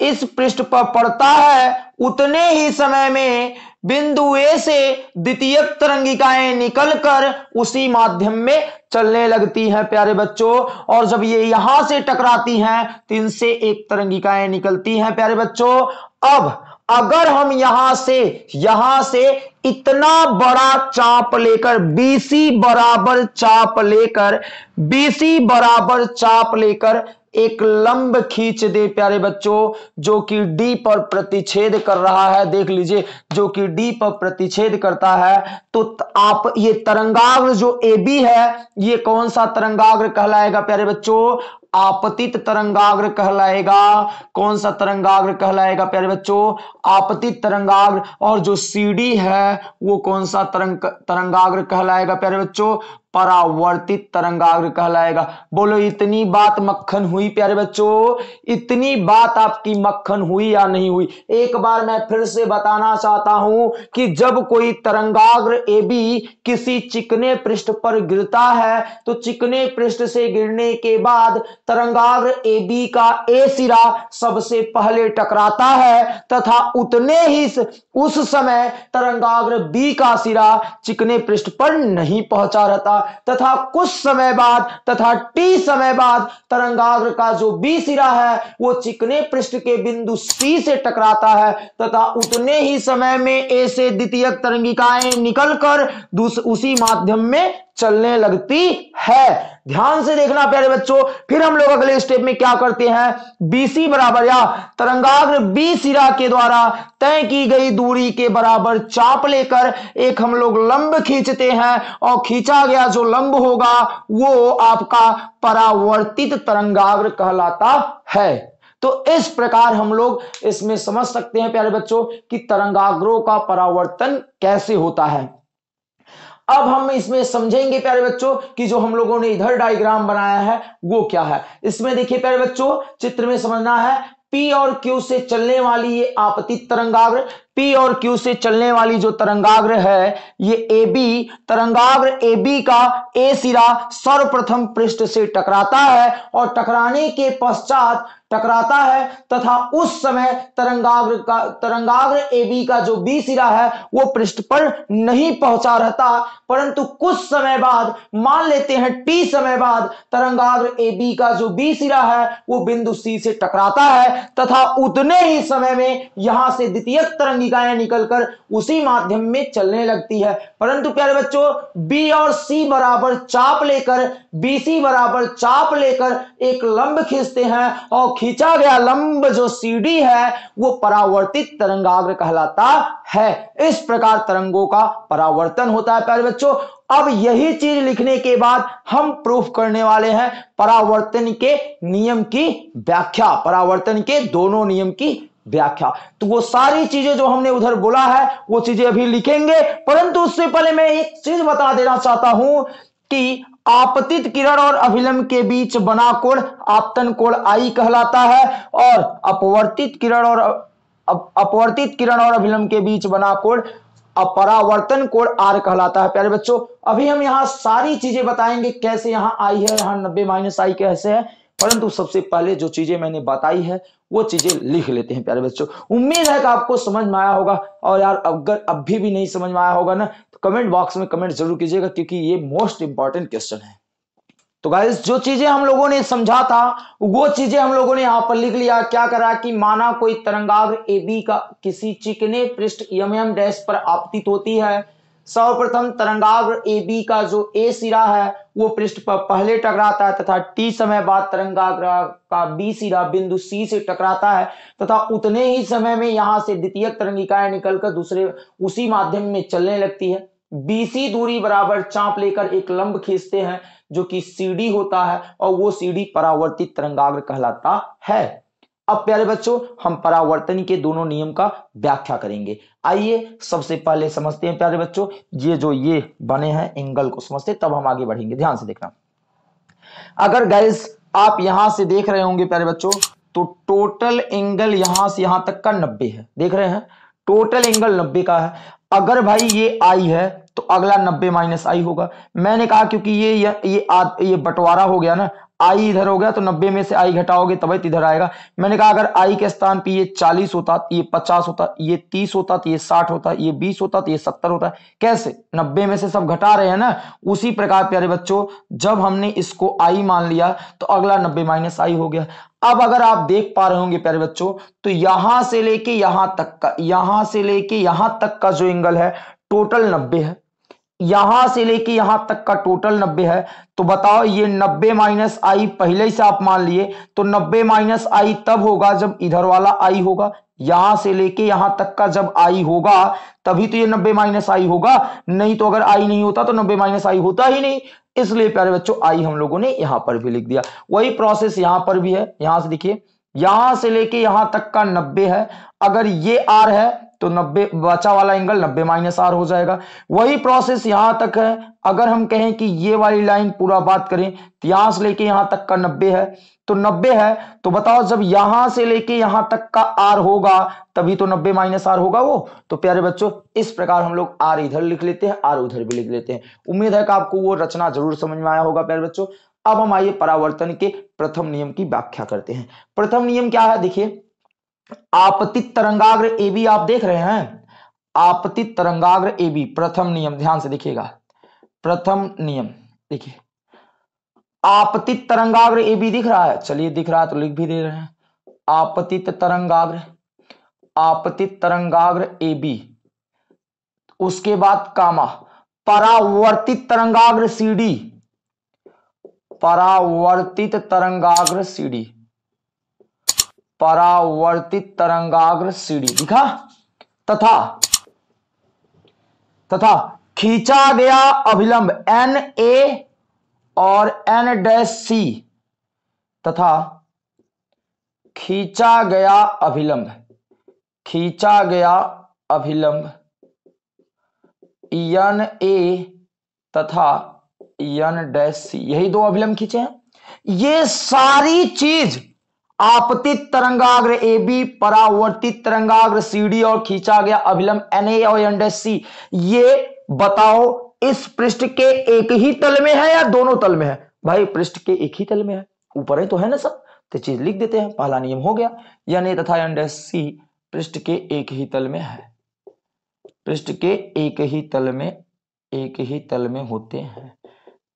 इस पृष्ठ पर पड़ता है उतने ही समय में बिंदु ए से द्वितीय तरंगिकाएं निकलकर उसी माध्यम में चलने लगती हैं प्यारे बच्चों और जब ये यहां से टकराती हैं तो इनसे एक तरंगिकाएं निकलती हैं प्यारे बच्चों अब अगर हम यहां से यहां से इतना बड़ा चाप लेकर बीसी बराबर चाप लेकर बीसी बराबर चाप लेकर एक लंब खींच दे प्यारे बच्चों जो कि डी पर प्रतिच्छेद कर रहा है देख लीजिए जो कि डी पर प्रतिच्छेद करता है तो आप ये तरंगाग्र जो ए बी है ये कौन सा तरंगाग्र कहलाएगा प्यारे बच्चों आपतित तरंगाग्र कहलाएगा कौन सा तरंगाग्र कहलाएगा प्यारे बच्चों आपतित तरंगाग्र और जो सीडी है वो कौन सा तरंग तरंगाग्र कहलाएगा प्यारे बच्चों परावर्तित तरंगाग्र कहलाएगा बोलो इतनी बात मक्खन हुई प्यारे बच्चों इतनी बात आपकी मक्खन हुई या नहीं हुई एक बार मैं फिर से बताना चाहता हूं कि जब कोई तरंगाग्र ए बी किसी चिकने पृष्ठ पर गिरता है तो चिकने पृष्ठ से गिरने के बाद तरंगाग्र ए बी का ए सिरा सबसे पहले टकराता है तथा उतने ही उस समय तरंगाग्र बी का सिरा चिकने पृष्ठ पर नहीं पहुंचा रहता तथा कुछ समय बाद तथा टी समय बाद तरंगाग्र का जो बी सिरा है वो चिकने पृष्ठ के बिंदु सी से टकराता है तथा उतने ही समय में ए से द्वितीय तरंगिकाएं निकलकर उसी माध्यम में चलने लगती है ध्यान से देखना प्यारे बच्चों फिर हम लोग अगले स्टेप में क्या करते हैं बीसी बराबर या तरंगाग्र बी सिरा के द्वारा तय की गई दूरी के बराबर चाप लेकर एक हम लोग लंब खींचते हैं और खींचा गया जो लंब होगा वो आपका परावर्तित तरंगाग्र कहलाता है तो इस प्रकार हम लोग इसमें समझ सकते हैं प्यारे बच्चों की तरंगाग्रो का परावर्तन कैसे होता है अब हम इसमें समझेंगे प्यारे बच्चों कि जो हम लोगों ने इधर डायग्राम बनाया है वो क्या है इसमें देखिए प्यारे बच्चों चित्र में समझना है पी और क्यू से चलने वाली ये आपतित तरंगाग्र पी और क्यू से चलने वाली जो तरंगाग्र है ये ए बी तरंगाग्र ए बी का ए सिरा सर्वप्रथम पृष्ठ से टकराता है और टकराने के पश्चात टकराता है तथा उस समय तरंगाग्र का तरंगाग्र एबी का जो बी सिरा है वो पृष्ठ पर नहीं पहुंचा रहता परंतु कुछ समय बाद मान लेते हैं टी समय बाद तरंगाग्र एबी का जो बी सिरा है वो बिंदु सी से टकराता है तथा उतने ही समय में यहां से द्वितीय तरंगिकाएं निकलकर उसी माध्यम में चलने लगती है परंतु प्यारे बच्चों बी और सी बराबर चाप लेकर बी सी बराबर चाप लेकर एक लंब खींचते हैं और खींचा गया लंब जो सीढ़ी है वो परावर्तित तरंगाग्र कहलाता है इस प्रकार तरंगों का परावर्तन होता है प्यारे बच्चों अब यही चीज लिखने के बाद हम प्रूफ करने वाले हैं परावर्तन के नियम की व्याख्या परावर्तन के दोनों नियम की व्याख्या तो वो सारी चीजें जो हमने उधर बोला है वो चीजें अभी लिखेंगे परंतु उससे पहले मैं एक चीज बता देना चाहता हूं कि आपतित किरण और अभिलंब के बीच बना कोण आपतन कोण आई कहलाता है और अपवर्तित किरण और अप, अपवर्तित किरण और अभिलंब के बीच बना कोण अपरावर्तन कोण आर कहलाता है प्यारे बच्चों अभी हम यहाँ सारी चीजें बताएंगे कैसे यहां आई है यहां नब्बे माइनस आई कैसे है परंतु सबसे पहले जो चीजें मैंने बताई है वो चीजें लिख लेते हैं प्यारे बच्चों उम्मीद है कि आपको समझ में आया होगा और यार अगर अभी भी नहीं समझ में आया होगा ना तो कमेंट बॉक्स में कमेंट जरूर कीजिएगा क्योंकि ये मोस्ट इंपॉर्टेंट क्वेश्चन है तो गाइस जो चीजें हम लोगों ने समझा था वो चीजें हम लोगों ने यहां पर लिख लिया क्या करा कि माना कोई तरंगाग्र ए बी का किसी चिकने पृष्ठ एम डैश पर आपतित होती है सर्वप्रथम तरंगाग्र ए बी का जो ए सिरा है वो पृष्ठ पर पहले टकराता है तथा टी समय बाद तरंगाग्र का बी सिरा बिंदु सी से टकराता है तथा उतने ही समय में यहां से द्वितीय तरंगिकाएं निकलकर दूसरे उसी माध्यम में चलने लगती है बीसी दूरी बराबर चाप लेकर एक लंब खींचते हैं जो कि सीडी होता है और वो सीडी परावर्तित तरंगाग्र कहलाता है अब प्यारे बच्चों हम परावर्तन के दोनों नियम का व्याख्या करेंगे आइए सबसे पहले समझते हैं प्यारे बच्चों ये जो ये बने हैं एंगल को समझते तब हम आगे बढ़ेंगे ध्यान से देखना अगर गैस आप यहां से देख रहे होंगे प्यारे बच्चों तो टोटल एंगल यहां से यहां तक का नब्बे है देख रहे हैं टोटल एंगल नब्बे का है अगर भाई ये आई है तो अगला नब्बे माइनस आई होगा मैंने कहा क्योंकि ये ये ये, ये बंटवारा हो गया ना आई इधर हो गया तो नब्बे में से आई घटाओगे तब इधर आएगा मैंने कहा अगर आई के स्थान पे ये चालीस होता तो ये पचास होता ये तीस होता तो ये साठ होता ये बीस होता तो ये सत्तर होता कैसे नब्बे में से सब घटा रहे हैं ना उसी प्रकार प्यारे बच्चों जब हमने इसको आई मान लिया तो अगला नब्बे माइनस आई हो गया अब अगर आप देख पा रहे होंगे प्यारे बच्चों तो यहां से लेके यहां तक का यहां से लेके यहां तक का जो एंगल है टोटल नब्बे है यहां से लेके यहां तक का टोटल नब्बे है तो बताओ ये नब्बे माइनस आई पहले से आप मान लिए तो नब्बे माइनस आई तब होगा जब इधर वाला आई होगा यहां से लेके यहां तक का जब आई होगा तभी तो ये नब्बे माइनस आई होगा नहीं तो अगर आई नहीं होता तो नब्बे माइनस आई होता ही नहीं इसलिए प्यारे बच्चों आई हम लोगों ने यहां पर भी लिख दिया वही प्रोसेस यहां पर भी है यहां से देखिए यहां से लेके यहां तक का नब्बे है अगर ये आर है तो नब्बे बचा वाला एंगल नब्बे माइनस आर हो जाएगा वही प्रोसेस यहां तक है अगर हम कहें कि ये वाली लाइन पूरा बात करें तो यहां से लेके यहां तक का नब्बे है तो नब्बे है तो बताओ जब यहां से लेके यहां तक का आर होगा तभी तो नब्बे माइनस आर होगा वो तो प्यारे बच्चों इस प्रकार हम लोग आर इधर लिख लेते हैं आर उधर भी लिख लेते हैं उम्मीद है कि आपको वो रचना जरूर समझ में आया होगा प्यारे बच्चों अब हम आइए परावर्तन के प्रथम नियम की व्याख्या करते हैं प्रथम नियम क्या है देखिए आपतित तरंगाग्र ए बी आप देख रहे हैं आपतित तरंगाग्र ए बी प्रथम नियम ध्यान से देखिएगा प्रथम नियम देखिए आपतित तरंगाग्र ए बी दिख रहा है चलिए दिख रहा है तो लिख भी दे रहे हैं आपतित तरंगाग्र आपतित तरंगाग्र ए बी उसके बाद कामा परावर्तित तरंगाग्र सी डी परावर्तित तरंगाग्र सीढ़ी परावर्तित तरंगाग्र सीढ़ी दिखा तथा तथा खींचा गया अभिलंब एन ए और एन डैश सी तथा खींचा गया अभिलंब खींचा गया अभिलंब एन ए तथा यन डैश सी यही दो अभिलंब खींचे हैं ये सारी चीज आपतित तरंगाग्र ए बी परावर्तित तरंगाग्र सी डी और खींचा गया अभिलंब एन ए और एन डैश सी ये बताओ इस पृष्ठ के एक ही तल में है या दोनों तल में है भाई पृष्ठ के एक ही तल में है ऊपर ही तो है ना सब तो चीज लिख देते हैं पहला नियम हो गया यानी तथा एन डैश सी पृष्ठ के एक ही तल में है पृष्ठ के एक ही तल में एक ही तल में होते हैं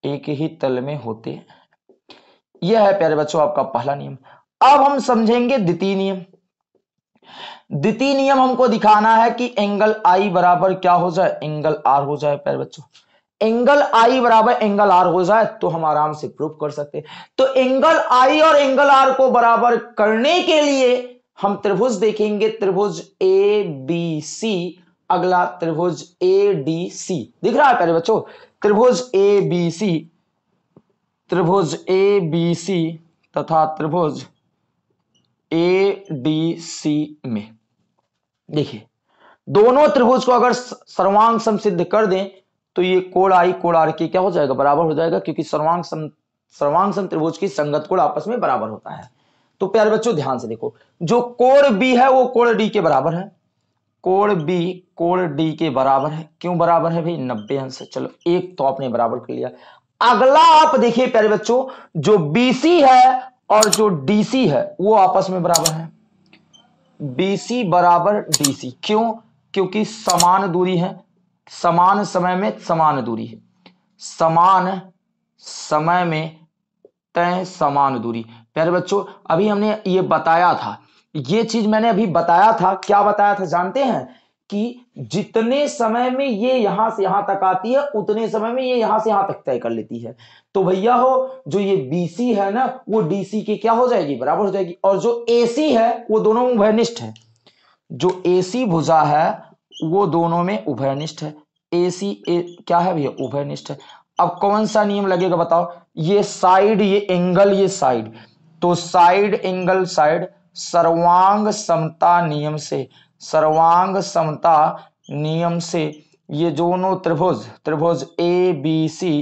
एक ही तल में होते यह है प्यारे बच्चों आपका पहला नियम अब हम समझेंगे द्वितीय नियम द्वितीय नियम हमको दिखाना है कि एंगल आई बराबर क्या हो जाए एंगल आर हो जाए प्यारे बच्चों एंगल आई बराबर एंगल आर हो जाए तो हम आराम से प्रूफ कर सकते हैं तो एंगल आई और एंगल आर को बराबर करने के लिए हम त्रिभुज देखेंगे त्रिभुज ए बी सी अगला त्रिभुज ए डी सी दिख रहा है प्यारे बच्चों त्रिभुज ए बी सी त्रिभुज ए बी सी तथा त्रिभुज ए डी सी में देखिए दोनों त्रिभुज को अगर सर्वांग सम सिद्ध कर दें तो ये कोण आई कोण आर के क्या हो जाएगा बराबर हो जाएगा क्योंकि सर्वांग सम सर्वांग सम त्रिभुज की संगत कोण आपस में बराबर होता है तो प्यारे बच्चों ध्यान से देखो जो कोण बी है वो कोण डी के बराबर है कोण बी कोण डी के बराबर है क्यों बराबर है भाई नब्बे अंश चलो एक तो आपने बराबर कर लिया अगला आप देखिए प्यारे बच्चों जो बीसी है और जो डीसी है वो आपस में बराबर है बीसी बराबर डीसी क्यों क्योंकि समान दूरी है समान समय में समान दूरी है समान समय में तय समान दूरी प्यारे बच्चों अभी हमने ये बताया था ये चीज मैंने अभी बताया था क्या बताया था जानते हैं कि जितने समय में ये यहां से यहां तक आती है उतने समय में ये यहां से यहां तक तय कर लेती है तो भैया हो जो ये बीसी है ना वो डीसी के क्या हो जाएगी बराबर हो जाएगी और जो एसी है वो दोनों में उभयनिष्ठ है जो एसी भुजा है वो दोनों में उभयनिष्ठ है एसी ए, क्या है भैया उभयनिष्ठ है अब कौन सा नियम लगेगा बताओ ये साइड ये एंगल ये साइड तो साइड एंगल साइड सर्वांग समता नियम से सर्वांग समता नियम से ये दोनों त्रिभुज त्रिभुज ए बी सी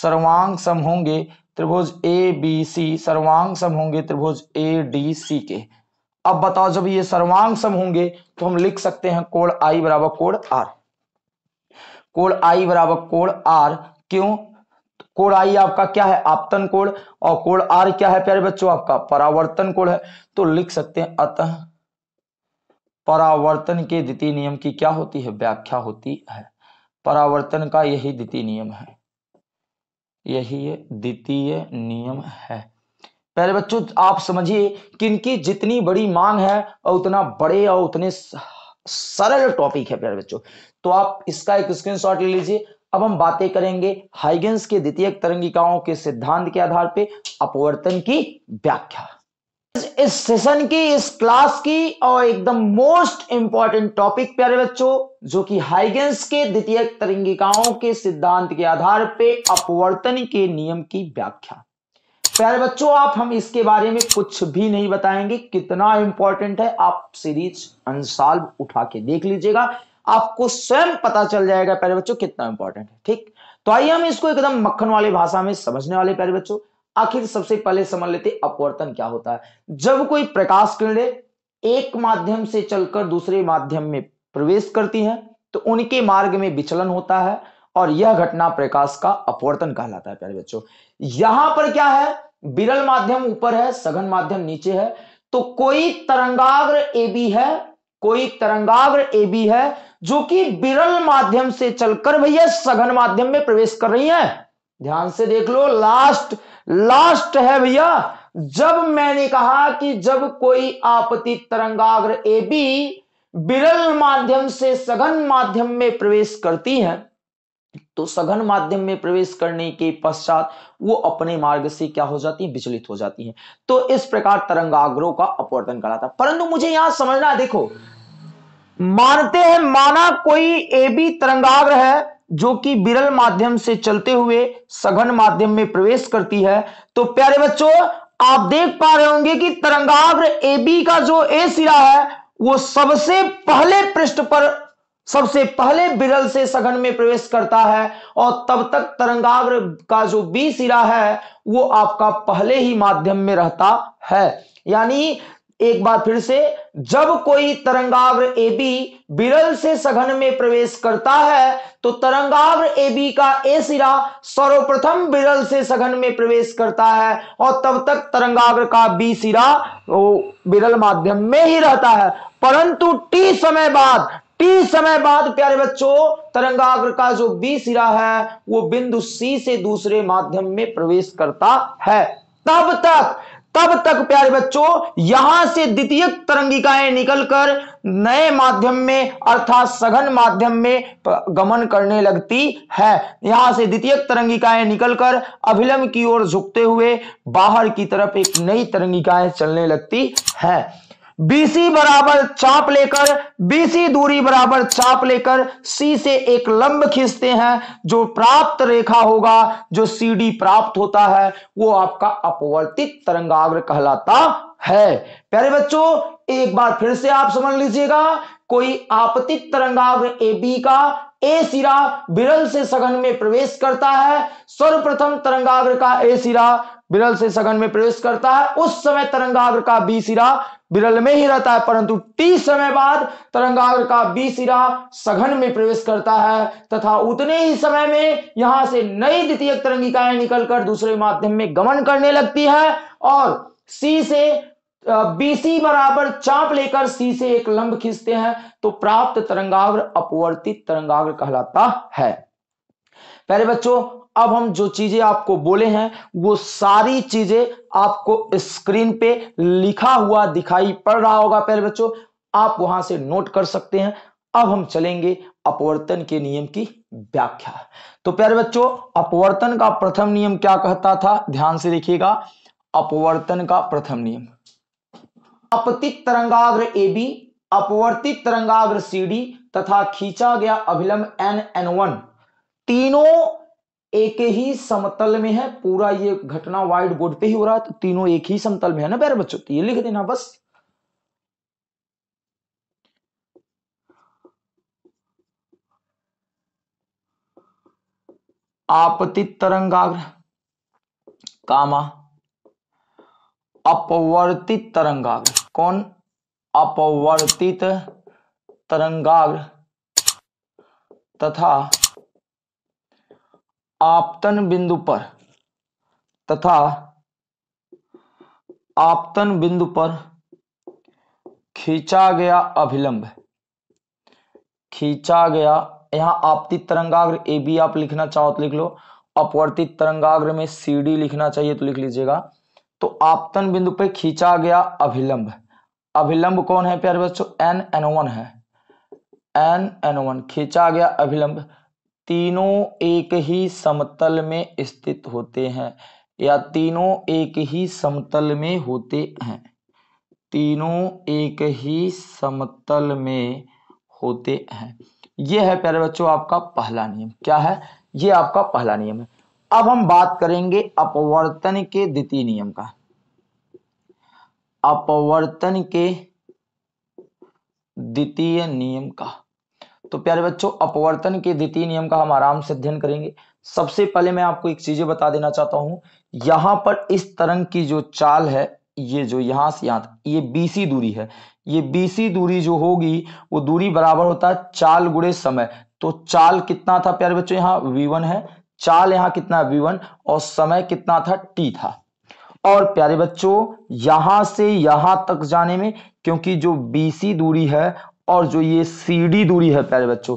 सर्वांग सम होंगे त्रिभुज ए बी सी सर्वांग सम होंगे त्रिभुज ए डी सी के अब बताओ जब ये सर्वांग सम होंगे तो हम लिख सकते हैं कोण आई बराबर कोण आर कोण आई बराबर कोण आर क्यों कोड आई आपका क्या है आपतन कोड और कोड आर क्या है प्यारे बच्चों आपका परावर्तन कोड है तो लिख सकते हैं अतः परावर्तन के द्वितीय नियम की क्या होती है व्याख्या होती है परावर्तन का यही द्वितीय नियम है यही द्वितीय नियम है प्यारे बच्चों आप समझिए कि इनकी जितनी बड़ी मांग है और उतना बड़े और उतने सरल टॉपिक है प्यारे बच्चों तो आप इसका एक स्क्रीनशॉट ले लीजिए अब हम बातें करेंगे हाइगेंस के द्वितीय तरंगिकाओं के सिद्धांत के आधार पर अपवर्तन की व्याख्या इस सेशन की इस क्लास की और एकदम मोस्ट इंपॉर्टेंट टॉपिक प्यारे बच्चों जो कि हाइगेंस के द्वितीय तरंगिकाओं के सिद्धांत के आधार पे अपवर्तन के नियम की व्याख्या प्यारे बच्चों आप हम इसके बारे में कुछ भी नहीं बताएंगे कितना इंपॉर्टेंट है आप सीरीज अनसॉल्व उठा के देख लीजिएगा आपको स्वयं पता चल जाएगा प्यारे बच्चों कितना इंपॉर्टेंट है ठीक तो आइए हम इसको एकदम मक्खन वाली भाषा में समझने वाले प्यारे बच्चों आखिर सबसे पहले समझ लेते अपवर्तन क्या होता है जब कोई प्रकाश किरणें एक माध्यम से चलकर दूसरे माध्यम में प्रवेश करती हैं तो उनके मार्ग में विचलन होता है और यह घटना प्रकाश का अपवर्तन कहलाता है प्यारे बच्चों यहां पर क्या है विरल माध्यम ऊपर है सघन माध्यम नीचे है तो कोई तरंगाग्र ए बी है कोई तरंगाग्र ए बी है जो कि विरल माध्यम से चलकर भैया सघन माध्यम में प्रवेश कर रही है ध्यान से देख लो लास्ट लास्ट है भैया जब मैंने कहा कि जब कोई आपत्ति तरंगाग्र ए बी विरल माध्यम से सघन माध्यम में प्रवेश करती है तो सघन माध्यम में प्रवेश करने के पश्चात वो अपने मार्ग से क्या हो जाती है विचलित हो जाती है तो इस प्रकार तरंगाग्रों का अपवर्तन कराता परंतु मुझे यहां समझना देखो मानते हैं माना कोई ए बी तरंगाग्र है जो कि विरल माध्यम से चलते हुए सघन माध्यम में प्रवेश करती है तो प्यारे बच्चों आप देख पा रहे होंगे कि तरंगाग्र बी का जो ए सिरा है वो सबसे पहले पृष्ठ पर सबसे पहले विरल से सघन में प्रवेश करता है और तब तक तरंगाग्र का जो बी सिरा है वो आपका पहले ही माध्यम में रहता है यानी एक बार फिर से जब कोई तरंगाग्र ए बी बिरल से सघन में प्रवेश करता है तो तरंगाग्र ए बी का ए सिरा सर्वप्रथम बिरल से सघन में प्रवेश करता है और तब तक तरंगाग्र का बी सिरा बिरल माध्यम में ही रहता है परंतु टी समय बाद टी समय बाद प्यारे बच्चों तरंगाग्र का जो बी सिरा है वो बिंदु सी से दूसरे माध्यम में प्रवेश करता है तब तक तब तक प्यारे बच्चों यहां से द्वितीय तरंगिकाएं निकलकर नए माध्यम में अर्थात सघन माध्यम में गमन करने लगती है यहां से द्वितीय तरंगिकाएं निकलकर अभिलंब की ओर झुकते हुए बाहर की तरफ एक नई तरंगिकाएं चलने लगती है बीसी बराबर चाप लेकर बीसी दूरी बराबर चाप लेकर सी से एक लंब खींचते हैं जो प्राप्त रेखा होगा जो सीडी प्राप्त होता है वो आपका अपवर्तित तरंगाग्र कहलाता है प्यारे बच्चों एक बार फिर से आप समझ लीजिएगा कोई आपतित तरंगाग्र ए बी का ए सिरा बिरल से सघन में प्रवेश करता है सर्वप्रथम तरंगाग्र का ए सिरा बिरल से सघन में प्रवेश करता है उस समय तरंगाग्र का बी सिरा विरल में ही रहता है परंतु टी समय बाद तरंगाग्र का बी सिरा सघन में प्रवेश करता है तथा उतने ही समय में यहां से नई द्वितीय तरंगिकाएं निकलकर दूसरे माध्यम में गमन करने लगती है और सी से बीसी बराबर चाप लेकर सी से एक लंब खींचते हैं तो प्राप्त तरंगाग्र अपवर्तित तरंगाग्र कहलाता है पहले बच्चों अब हम जो चीजें आपको बोले हैं वो सारी चीजें आपको स्क्रीन पे लिखा हुआ दिखाई पड़ रहा होगा पहले बच्चों आप वहां से नोट कर सकते हैं अब हम चलेंगे अपवर्तन के नियम की व्याख्या तो प्यारे बच्चों अपवर्तन का प्रथम नियम क्या कहता था ध्यान से देखिएगा अपवर्तन का प्रथम नियम अपतित तरंगाग्र ए बी अपवर्तित तरंगाग्र सी डी तथा खींचा गया अभिलंब एन एन वन तीनों एक ही समतल में है पूरा ये घटना व्हाइट बोर्ड पे ही हो रहा है तो तीनों एक ही समतल में है ना बैर बच्चों तो ये लिख देना बस आपतित तरंगाग्र कामा अपवर्तित तरंगाग्र कौन अपवर्तित तरंगाग्र तथा आपतन बिंदु पर तथा आपतन बिंदु पर खींचा गया अभिलंब खींचा गया यहां आपतित तरंगाग्र ए बी आप लिखना चाहो तो लिख लो अपवर्तित तरंगाग्र में सी डी लिखना चाहिए तो लिख लीजिएगा तो आपतन बिंदु पर खींचा गया अभिलंब अभिलंब कौन है प्यारे बच्चों एन एन वन है एन एन वन खींचा गया अभिलंब तीनों एक ही समतल में स्थित होते हैं या तीनों एक ही समतल में होते हैं तीनों एक ही समतल में होते हैं यह है प्यारे बच्चों आपका पहला नियम क्या है ये आपका पहला नियम है अब हम बात करेंगे अपवर्तन के द्वितीय नियम का अपवर्तन के द्वितीय नियम का तो प्यारे बच्चों अपवर्तन के द्वितीय नियम का हम आराम से अध्ययन करेंगे सबसे पहले मैं आपको एक चीजें बता देना चाहता हूं यहाँ पर इस तरंग की जो चाल है ये जो यहां से यहां ये बीसी दूरी है ये बीसी दूरी जो होगी वो दूरी बराबर होता है चाल गुड़े समय तो चाल कितना था प्यारे बच्चों यहाँ वी है चाल यहाँ कितना वी और समय कितना था टी था और प्यारे बच्चों यहां से यहां तक जाने में क्योंकि जो बीसी दूरी है और जो ये सीडी दूरी है प्यारे बच्चों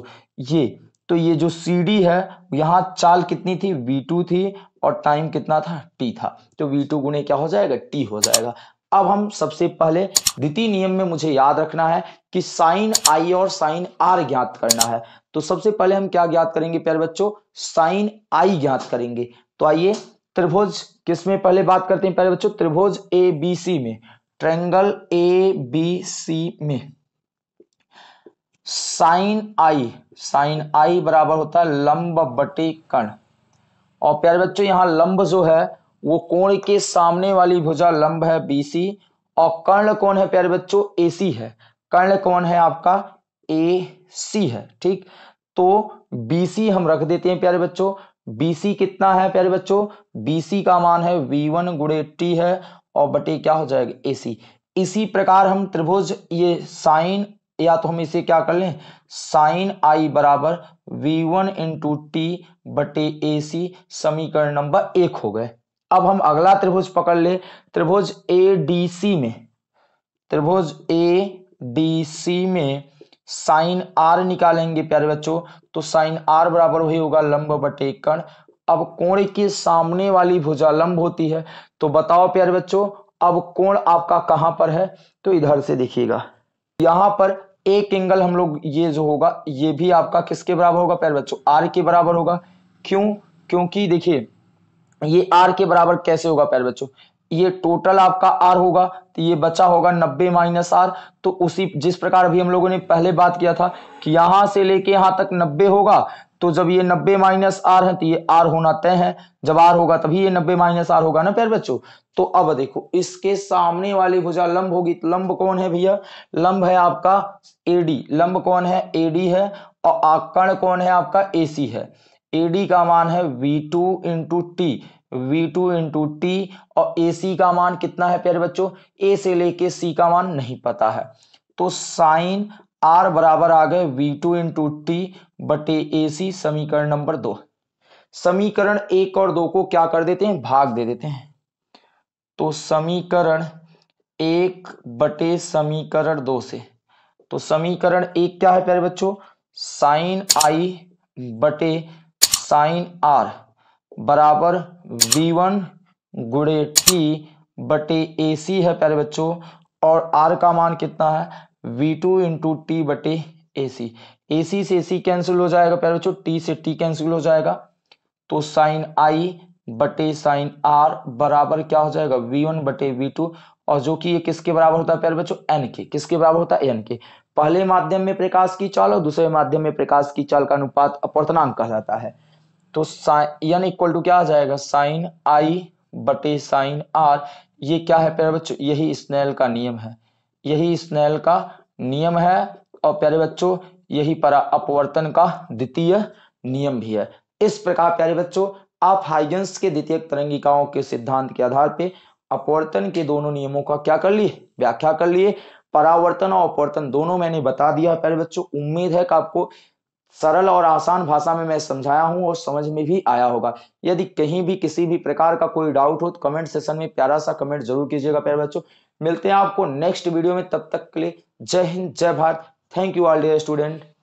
ये तो ये जो सी है यहाँ चाल कितनी थी वी टू थी और टाइम कितना था टी था तो वी टू गुणे क्या हो जाएगा टी हो जाएगा अब हम सबसे पहले द्वितीय नियम में मुझे याद रखना है कि साइन आई और साइन आर ज्ञात करना है तो सबसे पहले हम क्या ज्ञात करेंगे प्यारे बच्चों साइन आई ज्ञात करेंगे तो आइए त्रिभुज किस में पहले बात करते हैं प्यारे बच्चों त्रिभुज ए बी सी में ट्रेंगल ए बी सी में साइन आई साइन आई बराबर होता है लंब बटे कण और प्यारे बच्चों यहां लंब जो है वो कोण के सामने वाली भुजा लंब है बीसी और कर्ण कौन है प्यारे बच्चों एसी है कर्ण कौन है आपका ए सी है ठीक तो बीसी हम रख देते हैं प्यारे बच्चों बीसी कितना है प्यारे बच्चों बीसी का मान है वी वन गुड़े टी है और बटे क्या हो जाएगा एसी इसी प्रकार हम त्रिभुज ये साइन या तो हम इसे क्या कर लें साइन आई बराबर वी वन इंटू टी बटे ए सी समीकरण नंबर एक हो गए अब हम अगला त्रिभुज पकड़ ले त्रिभुज ए डी सी में त्रिभुज ए डी सी में साइन आर निकालेंगे प्यारे बच्चों तो साइन आर बराबर वही होगा लंब बटे कर्ण अब कोण के सामने वाली भुजा लंब होती है तो बताओ प्यारे बच्चों अब कोण आपका कहां पर है तो इधर से देखिएगा यहां पर एक एंगल हम लोग ये जो होगा ये भी आपका किसके बराबर होगा पहले बच्चों आर के बराबर होगा क्यों क्योंकि देखिए ये आर के बराबर कैसे होगा पहले बच्चों ये टोटल आपका आर होगा तो ये बचा होगा नब्बे माइनस आर तो उसी जिस प्रकार अभी हम लोगों ने पहले बात किया था कि यहां से लेके यहां तक नब्बे होगा तो जब ये नब्बे माइनस आर है तो ये आर होना तय है जब आर होगा तभी ये नब्बे माइनस आर होगा ना प्यार बच्चों तो अब देखो इसके सामने वाली भुजा लंब होगी तो लंब कौन है भैया लंब है आपका एडी लंब कौन है एडी है और आकर्ण कौन है आपका एसी है एडी का मान है V two into T V two into T और ए सी का मान कितना है प्यारे बच्चों ए से लेके सी का मान नहीं पता है तो साइन आर बराबर आ गए वी टू इंटू टी बटे ए सी समीकरण नंबर दो समीकरण एक और दो को क्या कर देते हैं भाग दे देते हैं तो समीकरण एक बटे समीकरण दो से तो समीकरण एक क्या है प्यारे बच्चों साइन आई बटे साइन आर बराबर वी वन गुड़े टी बटे ए सी है प्यारे बच्चों और आर का मान कितना है v2 टू इंटू टी बटे ए सी ए सी से ए सी कैंसिल हो जाएगा प्यारे बच्चों टी से टी कैंसिल हो जाएगा तो साइन आई बटे साइन आर बराबर क्या हो जाएगा वी वन बटे वी टू और जो कि ये किसके बराबर होता है प्यारे बच्चों एन के किसके बराबर होता है एन के पहले माध्यम में प्रकाश की चाल और दूसरे माध्यम में प्रकाश की चाल का अनुपात अपवर्तनांक जाता है तो साइन इक्वल टू क्या आ जाएगा साइन आई बटे साइन आर ये क्या है प्यारे बच्चों यही स्नेल का नियम है यही स्नेल का नियम है और प्यारे बच्चों यही परा अपवर्तन का द्वितीय नियम भी है इस प्रकार प्यारे बच्चों आप हाइजेंस के द्वितीय तरंगिकाओं के सिद्धांत के आधार पर अपवर्तन के दोनों नियमों का क्या कर लिए व्याख्या कर लिए परावर्तन और अपवर्तन दोनों मैंने बता दिया प्यारे बच्चों उम्मीद है कि आपको सरल और आसान भाषा में मैं समझाया हूं और समझ में भी आया होगा यदि कहीं भी किसी भी प्रकार का कोई डाउट हो तो कमेंट सेशन में प्यारा सा कमेंट जरूर कीजिएगा प्यारे बच्चों मिलते हैं आपको नेक्स्ट वीडियो में तब तक के लिए जय हिंद जय Bharat thank you all dear student